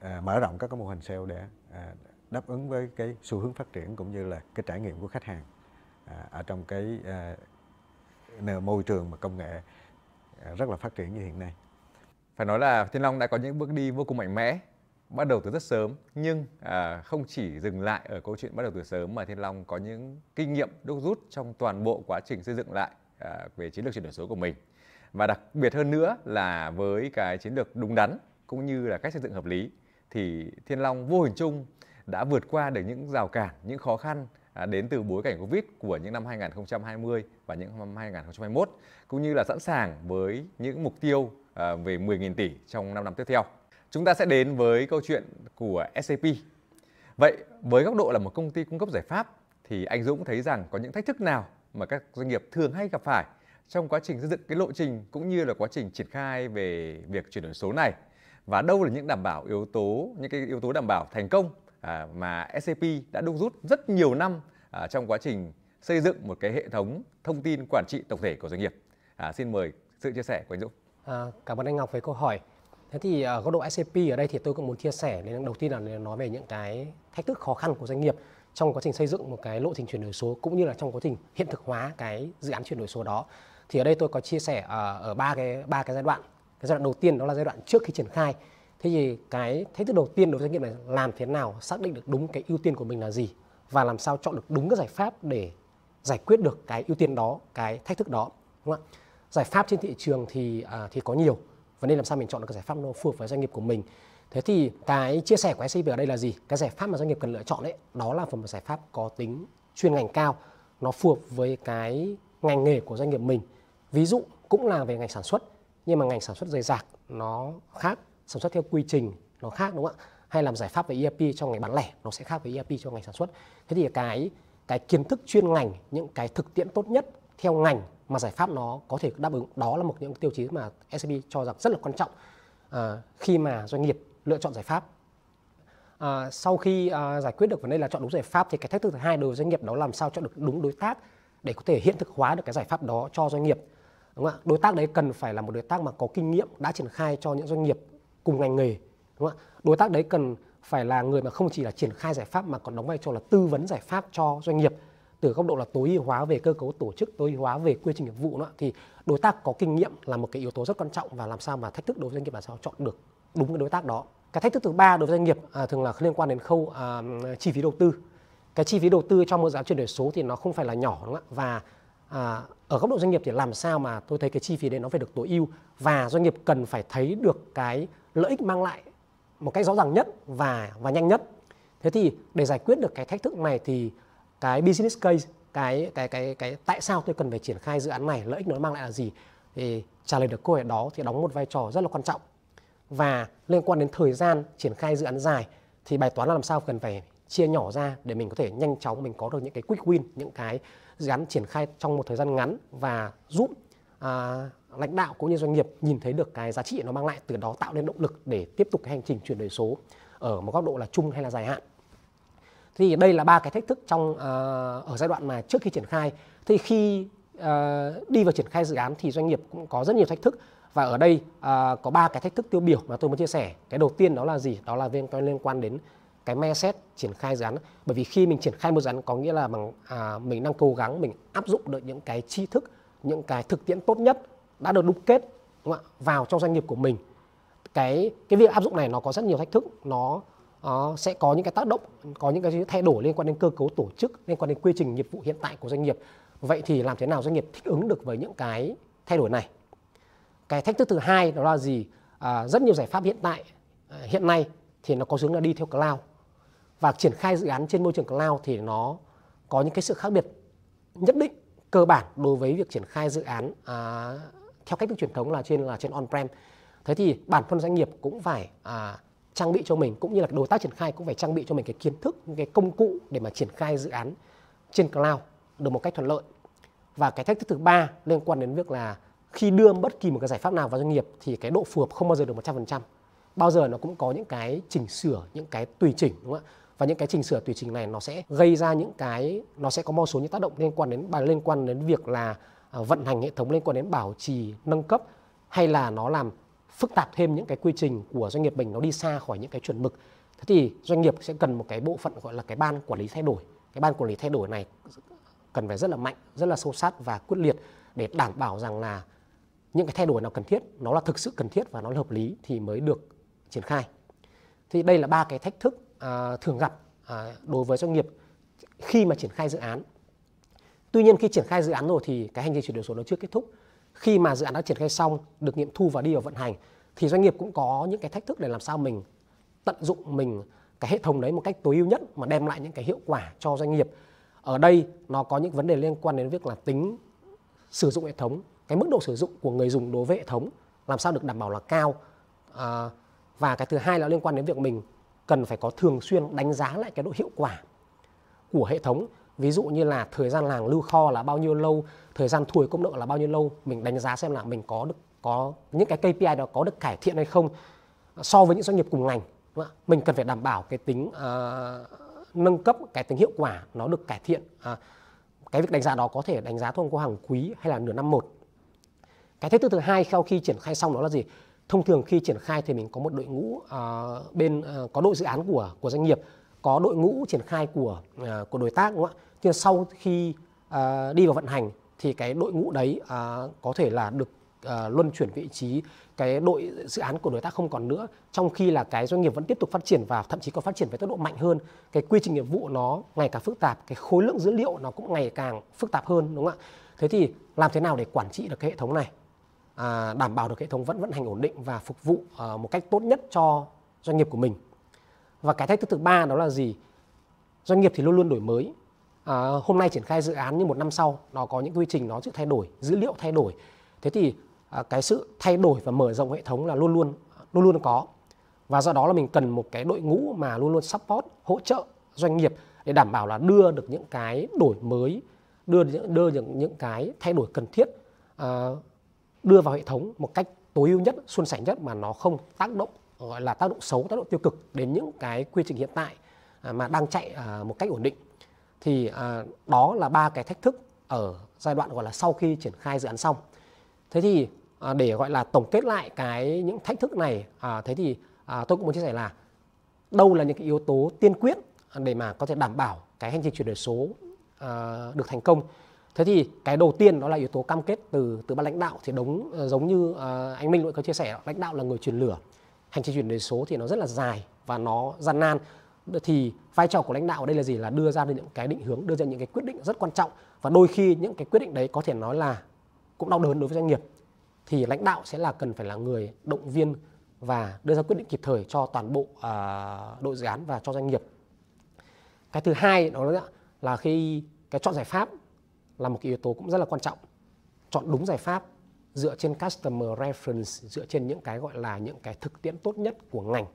à, mở rộng các cái mô hình sale để à, đáp ứng với cái xu hướng phát triển cũng như là cái trải nghiệm của khách hàng à, ở trong cái à, môi trường mà công nghệ rất là phát triển như hiện nay phải nói là Thiên Long đã có những bước đi vô cùng mạnh mẽ bắt đầu từ rất sớm nhưng à, không chỉ dừng lại ở câu chuyện bắt đầu từ sớm mà Thiên Long có những kinh nghiệm đúc rút trong toàn bộ quá trình xây dựng lại à, về chiến lược chuyển đổi số của mình và đặc biệt hơn nữa là với cái chiến lược đúng đắn cũng như là cách xây dựng hợp lý thì Thiên Long vô hình chung đã vượt qua được những rào cản, những khó khăn à, đến từ bối cảnh Covid của những năm 2020 và những năm 2021 cũng như là sẵn sàng với những mục tiêu à, về 10.000 tỷ trong 5 năm tiếp theo. Chúng ta sẽ đến với câu chuyện của SAP. Vậy với góc độ là một công ty cung cấp giải pháp thì anh Dũng thấy rằng có những thách thức nào mà các doanh nghiệp thường hay gặp phải trong quá trình xây dựng cái lộ trình cũng như là quá trình triển khai về việc chuyển đổi số này và đâu là những đảm bảo yếu tố những cái yếu tố đảm bảo thành công à, mà SAP đã đúc rút rất nhiều năm à, trong quá trình xây dựng một cái hệ thống thông tin quản trị tổng thể của doanh nghiệp. À, xin mời sự chia sẻ của anh Dũng. À, cảm ơn anh Ngọc về câu hỏi. Thế thì ở ờ, góc độ ICP ở đây thì tôi cũng muốn chia sẻ đến đầu tiên là nói về những cái thách thức khó khăn của doanh nghiệp trong quá trình xây dựng một cái lộ trình chuyển đổi số cũng như là trong quá trình hiện thực hóa cái dự án chuyển đổi số đó. Thì ở đây tôi có chia sẻ ờ, ở, ba cái ba cái giai đoạn. Cái giai đoạn đầu tiên đó là giai đoạn trước khi triển khai. Thế thì cái thách thức đầu tiên đối với doanh nghiệp này làm thế nào xác định được đúng cái ưu tiên của mình là gì và làm sao chọn được đúng cái giải pháp để giải quyết được cái ưu tiên đó, cái thách thức đó, đúng không ạ? Giải pháp trên thị trường thì ờ, thì có nhiều và nên làm sao mình chọn được cái giải pháp nó phù hợp với doanh nghiệp của mình thế thì cái chia sẻ của SCB ở đây là gì cái giải pháp mà doanh nghiệp cần lựa chọn đấy đó là phần một giải pháp có tính chuyên ngành cao nó phù hợp với cái ngành nghề của doanh nghiệp mình ví dụ cũng là về ngành sản xuất nhưng mà ngành sản xuất dày dạc nó khác sản xuất theo quy trình nó khác đúng không ạ hay làm giải pháp về ERP cho ngành bán lẻ nó sẽ khác với ERP cho ngành sản xuất thế thì cái cái kiến thức chuyên ngành những cái thực tiễn tốt nhất theo ngành mà giải pháp nó có thể đáp ứng đó là một những tiêu chí mà SCB cho rằng rất là quan trọng à, khi mà doanh nghiệp lựa chọn giải pháp à, sau khi à, giải quyết được vấn đề là chọn đúng giải pháp thì cái thách thức thứ hai đối với doanh nghiệp đó làm sao chọn được đúng đối tác để có thể hiện thực hóa được cái giải pháp đó cho doanh nghiệp đúng không ạ đối tác đấy cần phải là một đối tác mà có kinh nghiệm đã triển khai cho những doanh nghiệp cùng ngành nghề đúng không ạ đối tác đấy cần phải là người mà không chỉ là triển khai giải pháp mà còn đóng vai trò là tư vấn giải pháp cho doanh nghiệp từ góc độ là tối ưu hóa về cơ cấu tổ chức tối ưu hóa về quy trình nghiệp vụ nữa thì đối tác có kinh nghiệm là một cái yếu tố rất quan trọng và làm sao mà thách thức đối với doanh nghiệp là sao chọn được đúng cái đối tác đó cái thách thức thứ ba đối với doanh nghiệp à, thường là liên quan đến khâu à, chi phí đầu tư cái chi phí đầu tư trong mô giáo chuyển đổi số thì nó không phải là nhỏ đúng không ạ và à, ở góc độ doanh nghiệp thì làm sao mà tôi thấy cái chi phí đấy nó phải được tối ưu và doanh nghiệp cần phải thấy được cái lợi ích mang lại một cách rõ ràng nhất và và nhanh nhất thế thì để giải quyết được cái thách thức này thì cái business case cái cái cái cái tại sao tôi cần phải triển khai dự án này lợi ích nó mang lại là gì thì trả lời được câu hỏi đó thì đóng một vai trò rất là quan trọng và liên quan đến thời gian triển khai dự án dài thì bài toán là làm sao cần phải chia nhỏ ra để mình có thể nhanh chóng mình có được những cái quick win những cái dự án triển khai trong một thời gian ngắn và giúp à, lãnh đạo cũng như doanh nghiệp nhìn thấy được cái giá trị nó mang lại từ đó tạo nên động lực để tiếp tục cái hành trình chuyển đổi số ở một góc độ là chung hay là dài hạn thì đây là ba cái thách thức trong uh, ở giai đoạn mà trước khi triển khai thì khi uh, đi vào triển khai dự án thì doanh nghiệp cũng có rất nhiều thách thức và ở đây uh, có ba cái thách thức tiêu biểu mà tôi muốn chia sẻ cái đầu tiên đó là gì đó là liên quan liên quan đến cái mindset triển khai dự án bởi vì khi mình triển khai một dự án có nghĩa là bằng à, mình đang cố gắng mình áp dụng được những cái tri thức những cái thực tiễn tốt nhất đã được đúc kết vào trong doanh nghiệp của mình cái cái việc áp dụng này nó có rất nhiều thách thức nó uh, sẽ có những cái tác động có những cái thay đổi liên quan đến cơ cấu tổ chức liên quan đến quy trình nghiệp vụ hiện tại của doanh nghiệp vậy thì làm thế nào doanh nghiệp thích ứng được với những cái thay đổi này cái thách thức thứ hai đó là gì uh, rất nhiều giải pháp hiện tại uh, hiện nay thì nó có hướng là đi theo cloud và triển khai dự án trên môi trường cloud thì nó có những cái sự khác biệt nhất định cơ bản đối với việc triển khai dự án à, theo cách thức truyền thống là trên là trên on prem thế thì bản thân doanh nghiệp cũng phải à, trang bị cho mình cũng như là đối tác triển khai cũng phải trang bị cho mình cái kiến thức cái công cụ để mà triển khai dự án trên cloud được một cách thuận lợi và cái thách thức thứ ba liên quan đến việc là khi đưa bất kỳ một cái giải pháp nào vào doanh nghiệp thì cái độ phù hợp không bao giờ được 100%. Bao giờ nó cũng có những cái chỉnh sửa, những cái tùy chỉnh đúng không ạ? Và những cái chỉnh sửa tùy chỉnh này nó sẽ gây ra những cái nó sẽ có một số những tác động liên quan đến bài liên quan đến việc là à, vận hành hệ thống liên quan đến bảo trì, nâng cấp hay là nó làm phức tạp thêm những cái quy trình của doanh nghiệp mình nó đi xa khỏi những cái chuẩn mực thế thì doanh nghiệp sẽ cần một cái bộ phận gọi là cái ban quản lý thay đổi cái ban quản lý thay đổi này cần phải rất là mạnh rất là sâu sát và quyết liệt để đảm bảo rằng là những cái thay đổi nào cần thiết nó là thực sự cần thiết và nó là hợp lý thì mới được triển khai thì đây là ba cái thách thức à, thường gặp à, đối với doanh nghiệp khi mà triển khai dự án tuy nhiên khi triển khai dự án rồi thì cái hành trình chuyển đổi số nó chưa kết thúc khi mà dự án đã triển khai xong được nghiệm thu và đi vào vận hành thì doanh nghiệp cũng có những cái thách thức để làm sao mình tận dụng mình cái hệ thống đấy một cách tối ưu nhất mà đem lại những cái hiệu quả cho doanh nghiệp ở đây nó có những vấn đề liên quan đến việc là tính sử dụng hệ thống cái mức độ sử dụng của người dùng đối với hệ thống làm sao được đảm bảo là cao à, và cái thứ hai là liên quan đến việc mình cần phải có thường xuyên đánh giá lại cái độ hiệu quả của hệ thống ví dụ như là thời gian làng lưu kho là bao nhiêu lâu thời gian thu hồi công nợ là bao nhiêu lâu mình đánh giá xem là mình có được có những cái KPI đó có được cải thiện hay không ờ, so với những doanh nghiệp cùng ngành đúng không? mình cần phải đảm bảo cái tính uh, nâng cấp cái tính hiệu quả nó được cải thiện uh, cái việc đánh giá đó có thể đánh giá thông qua hàng quý hay là nửa năm một cái thách thức thứ hai sau khi triển khai xong đó là gì thông thường khi triển khai thì mình có một đội ngũ uh, bên uh, có đội dự án của của doanh nghiệp có đội ngũ triển khai của uh, của đối tác đúng không ạ nhưng sau khi à, đi vào vận hành thì cái đội ngũ đấy à, có thể là được à, luân chuyển vị trí cái đội dự án của đối tác không còn nữa trong khi là cái doanh nghiệp vẫn tiếp tục phát triển và thậm chí còn phát triển với tốc độ mạnh hơn cái quy trình nghiệp vụ nó ngày càng phức tạp cái khối lượng dữ liệu nó cũng ngày càng phức tạp hơn đúng không ạ thế thì làm thế nào để quản trị được cái hệ thống này à, đảm bảo được hệ thống vẫn vận hành ổn định và phục vụ à, một cách tốt nhất cho doanh nghiệp của mình và cái thách thức thứ ba đó là gì doanh nghiệp thì luôn luôn đổi mới à, hôm nay triển khai dự án nhưng một năm sau nó có những quy trình nó sẽ thay đổi dữ liệu thay đổi thế thì à, cái sự thay đổi và mở rộng hệ thống là luôn luôn luôn luôn có và do đó là mình cần một cái đội ngũ mà luôn luôn support hỗ trợ doanh nghiệp để đảm bảo là đưa được những cái đổi mới đưa những đưa những những cái thay đổi cần thiết à, đưa vào hệ thống một cách tối ưu nhất suôn sẻ nhất mà nó không tác động gọi là tác động xấu tác động tiêu cực đến những cái quy trình hiện tại à, mà đang chạy à, một cách ổn định thì à, đó là ba cái thách thức ở giai đoạn gọi là sau khi triển khai dự án xong thế thì à, để gọi là tổng kết lại cái những thách thức này à, thế thì à, tôi cũng muốn chia sẻ là đâu là những cái yếu tố tiên quyết để mà có thể đảm bảo cái hành trình chuyển đổi số à, được thành công thế thì cái đầu tiên đó là yếu tố cam kết từ từ ban lãnh đạo thì đúng ờ, giống như à, anh Minh cũng có chia sẻ lãnh đạo là người truyền lửa hành trình chuyển đổi số thì nó rất là dài và nó gian nan thì vai trò của lãnh đạo ở đây là gì là đưa ra những cái định hướng đưa ra những cái quyết định rất quan trọng và đôi khi những cái quyết định đấy có thể nói là cũng đau đớn đối với doanh nghiệp thì lãnh đạo sẽ là cần phải là người động viên và đưa ra quyết định kịp thời cho toàn bộ uh, đội dự án và cho doanh nghiệp cái thứ hai đó là khi cái chọn giải pháp là một cái yếu tố cũng rất là quan trọng chọn đúng giải pháp dựa trên customer reference dựa trên những cái gọi là những cái thực tiễn tốt nhất của ngành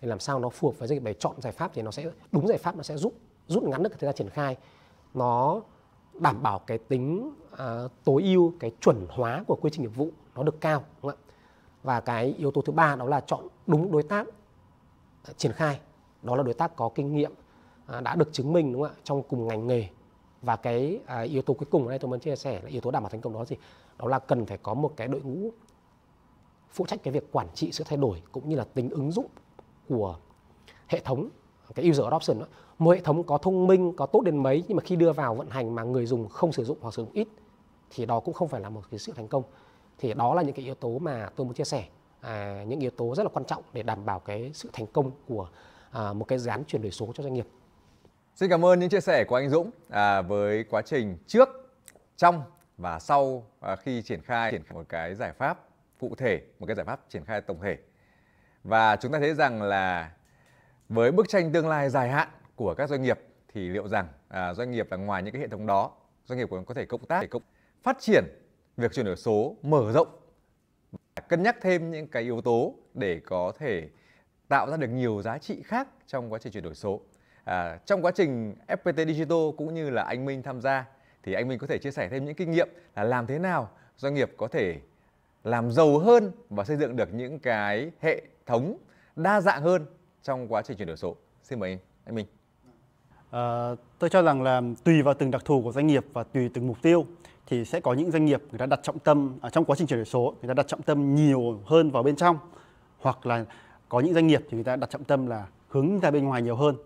để làm sao nó phù hợp với doanh nghiệp để chọn giải pháp thì nó sẽ đúng giải pháp nó sẽ giúp rút ngắn được cái thời gian triển khai nó đảm bảo cái tính uh, tối ưu cái chuẩn hóa của quy trình nghiệp vụ nó được cao đúng không ạ và cái yếu tố thứ ba đó là chọn đúng đối tác à, triển khai đó là đối tác có kinh nghiệm uh, đã được chứng minh đúng không ạ trong cùng ngành nghề và cái à, yếu tố cuối cùng ở đây tôi muốn chia sẻ là yếu tố đảm bảo thành công đó gì đó là cần phải có một cái đội ngũ phụ trách cái việc quản trị sự thay đổi cũng như là tính ứng dụng của hệ thống cái user adoption đó. một hệ thống có thông minh có tốt đến mấy nhưng mà khi đưa vào vận hành mà người dùng không sử dụng hoặc sử dụng ít thì đó cũng không phải là một cái sự thành công thì đó là những cái yếu tố mà tôi muốn chia sẻ à, những yếu tố rất là quan trọng để đảm bảo cái sự thành công của à, một cái dự án chuyển đổi số cho doanh nghiệp xin cảm ơn những chia sẻ của anh Dũng à, với quá trình trước trong và sau à, khi triển khai triển khai một cái giải pháp cụ thể một cái giải pháp triển khai tổng thể và chúng ta thấy rằng là với bức tranh tương lai dài hạn của các doanh nghiệp thì liệu rằng à, doanh nghiệp là ngoài những cái hệ thống đó, doanh nghiệp còn có thể cộng tác để cộng phát triển việc chuyển đổi số mở rộng cân nhắc thêm những cái yếu tố để có thể tạo ra được nhiều giá trị khác trong quá trình chuyển đổi số. À, trong quá trình FPT Digital cũng như là anh Minh tham gia thì anh Minh có thể chia sẻ thêm những kinh nghiệm là làm thế nào doanh nghiệp có thể làm giàu hơn và xây dựng được những cái hệ thống đa dạng hơn trong quá trình chuyển đổi số xin mời anh Minh à, tôi cho rằng là tùy vào từng đặc thù của doanh nghiệp và tùy từng mục tiêu thì sẽ có những doanh nghiệp người ta đặt trọng tâm ở à, trong quá trình chuyển đổi số người ta đặt trọng tâm nhiều hơn vào bên trong hoặc là có những doanh nghiệp thì người ta đặt trọng tâm là hướng ra bên ngoài nhiều hơn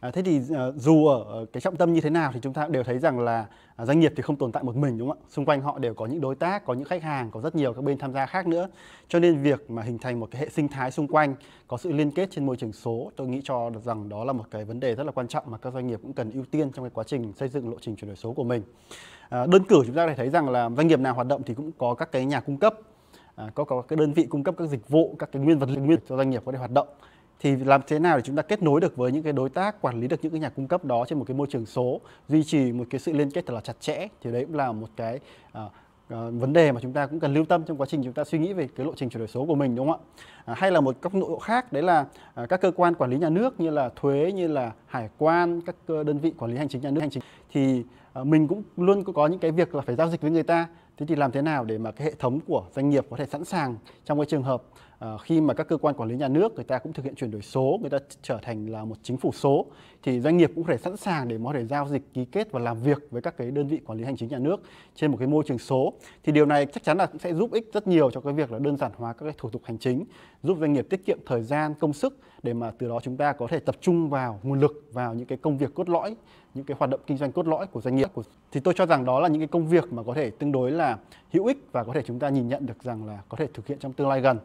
À, thế thì ờ, dù ở cái trọng tâm như thế nào thì chúng ta đều thấy rằng là à, doanh nghiệp thì không tồn tại một mình đúng không ạ? Xung quanh họ đều có những đối tác, có những khách hàng, có rất nhiều các bên tham gia khác nữa. Cho nên việc mà hình thành một cái hệ sinh thái xung quanh có sự liên kết trên môi trường số, tôi nghĩ cho rằng đó là một cái vấn đề rất là quan trọng mà các doanh nghiệp cũng cần ưu tiên trong cái quá trình xây dựng lộ trình chuyển đổi số của mình. À, đơn cử chúng ta có thấy rằng là doanh nghiệp nào hoạt động thì cũng có các cái nhà cung cấp, có có cái đơn vị cung cấp các dịch vụ, các cái nguyên vật liệu nguyên cho doanh nghiệp có thể hoạt động thì làm thế nào để chúng ta kết nối được với những cái đối tác quản lý được những cái nhà cung cấp đó trên một cái môi trường số duy trì một cái sự liên kết thật là chặt chẽ thì đấy cũng là một cái à, à, vấn đề mà chúng ta cũng cần lưu tâm trong quá trình chúng ta suy nghĩ về cái lộ trình chuyển đổi số của mình đúng không ạ à, hay là một góc độ khác đấy là à, các cơ quan quản lý nhà nước như là thuế như là hải quan các đơn vị quản lý hành chính nhà nước hành chính thì à, mình cũng luôn có những cái việc là phải giao dịch với người ta Thế thì làm thế nào để mà cái hệ thống của doanh nghiệp có thể sẵn sàng trong cái trường hợp uh, khi mà các cơ quan quản lý nhà nước người ta cũng thực hiện chuyển đổi số, người ta trở thành là một chính phủ số thì doanh nghiệp cũng có thể sẵn sàng để có thể giao dịch ký kết và làm việc với các cái đơn vị quản lý hành chính nhà nước trên một cái môi trường số. Thì điều này chắc chắn là cũng sẽ giúp ích rất nhiều cho cái việc là đơn giản hóa các cái thủ tục hành chính, giúp doanh nghiệp tiết kiệm thời gian, công sức để mà từ đó chúng ta có thể tập trung vào nguồn lực vào những cái công việc cốt lõi, những cái hoạt động kinh doanh cốt lõi của doanh nghiệp. Thì tôi cho rằng đó là những cái công việc mà có thể tương đối là là hữu ích và có thể chúng ta nhìn nhận được rằng là có thể thực hiện trong tương lai gần.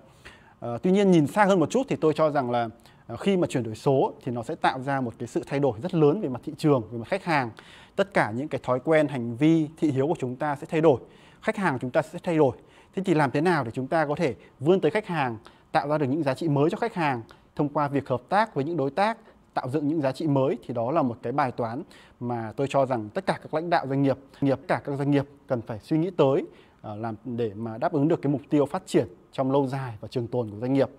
À, tuy nhiên nhìn xa hơn một chút thì tôi cho rằng là ờ, khi mà chuyển đổi số thì nó sẽ tạo ra một cái sự thay đổi rất lớn về mặt thị trường, về mặt khách hàng. Tất cả những cái thói quen, hành vi, thị hiếu của chúng ta sẽ thay đổi, khách hàng của chúng ta sẽ thay đổi. Thế thì làm thế nào để chúng ta có thể vươn tới khách hàng, tạo ra được những giá trị mới cho khách hàng thông qua việc hợp tác với những đối tác tạo dựng những giá trị mới thì đó là một cái bài toán mà tôi cho rằng tất cả các lãnh đạo doanh nghiệp, nghiệp cả các doanh nghiệp cần phải suy nghĩ tới ờ, làm để mà đáp ứng được cái mục tiêu phát triển trong lâu dài và trường tồn của doanh nghiệp.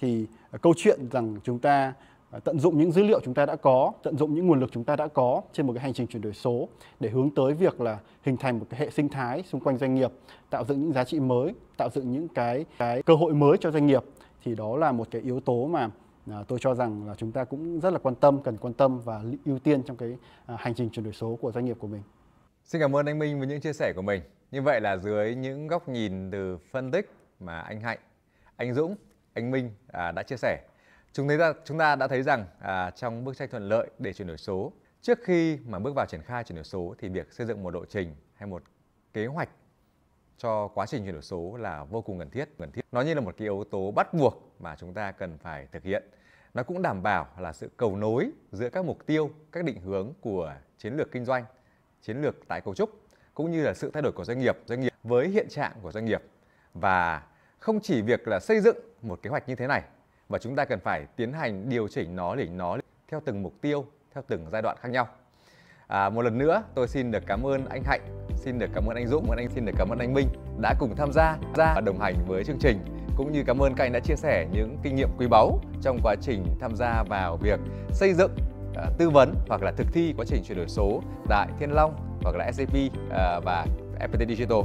Thì ờ, câu chuyện rằng chúng ta ờ, tận dụng những dữ liệu chúng ta đã có, tận dụng những nguồn lực chúng ta đã có trên một cái hành trình chuyển đổi số để hướng tới việc là hình thành một cái hệ sinh thái xung quanh doanh nghiệp, tạo dựng những giá trị mới, tạo dựng những cái cái cơ hội mới cho doanh nghiệp thì đó là một cái yếu tố mà à, tôi cho rằng là chúng ta cũng rất là quan tâm cần quan tâm và ưu tiên trong cái à, hành trình chuyển đổi số của doanh nghiệp của mình xin cảm ơn anh Minh với những chia sẻ của mình như vậy là dưới những góc nhìn từ phân tích mà anh Hạnh anh Dũng anh Minh à, đã chia sẻ chúng thấy ta chúng ta đã thấy rằng à, trong bức tranh thuận lợi để chuyển đổi số trước khi mà bước vào triển khai chuyển đổi số thì việc xây dựng một lộ trình hay một kế hoạch cho quá trình chuyển đổi số là vô cùng cần thiết cần thiết nó như là một cái yếu tố bắt buộc mà chúng ta cần phải thực hiện nó cũng đảm bảo là sự cầu nối giữa các mục tiêu các định hướng của chiến lược kinh doanh chiến lược tái cấu trúc cũng như là sự thay đổi của doanh nghiệp doanh nghiệp với hiện trạng của doanh nghiệp và không chỉ việc là xây dựng một kế hoạch như thế này mà chúng ta cần phải tiến hành điều chỉnh nó để nó theo từng mục tiêu theo từng giai đoạn khác nhau à, một lần nữa tôi xin được cảm ơn anh hạnh xin được cảm ơn anh Dũng và anh xin được cảm ơn anh Minh đã cùng tham gia và đồng hành với chương trình cũng như cảm ơn các anh đã chia sẻ những kinh nghiệm quý báu trong quá trình tham gia vào việc xây dựng à, tư vấn hoặc là thực thi quá trình chuyển đổi số tại Thiên Long hoặc là SAP à, và FPT Digital.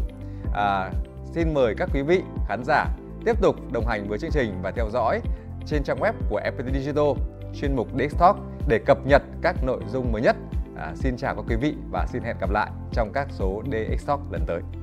À, xin mời các quý vị khán giả tiếp tục đồng hành với chương trình và theo dõi trên trang web của FPT Digital chuyên mục Desktop để cập nhật các nội dung mới nhất À, xin chào các quý vị và xin hẹn gặp lại trong các số DX Talk lần tới.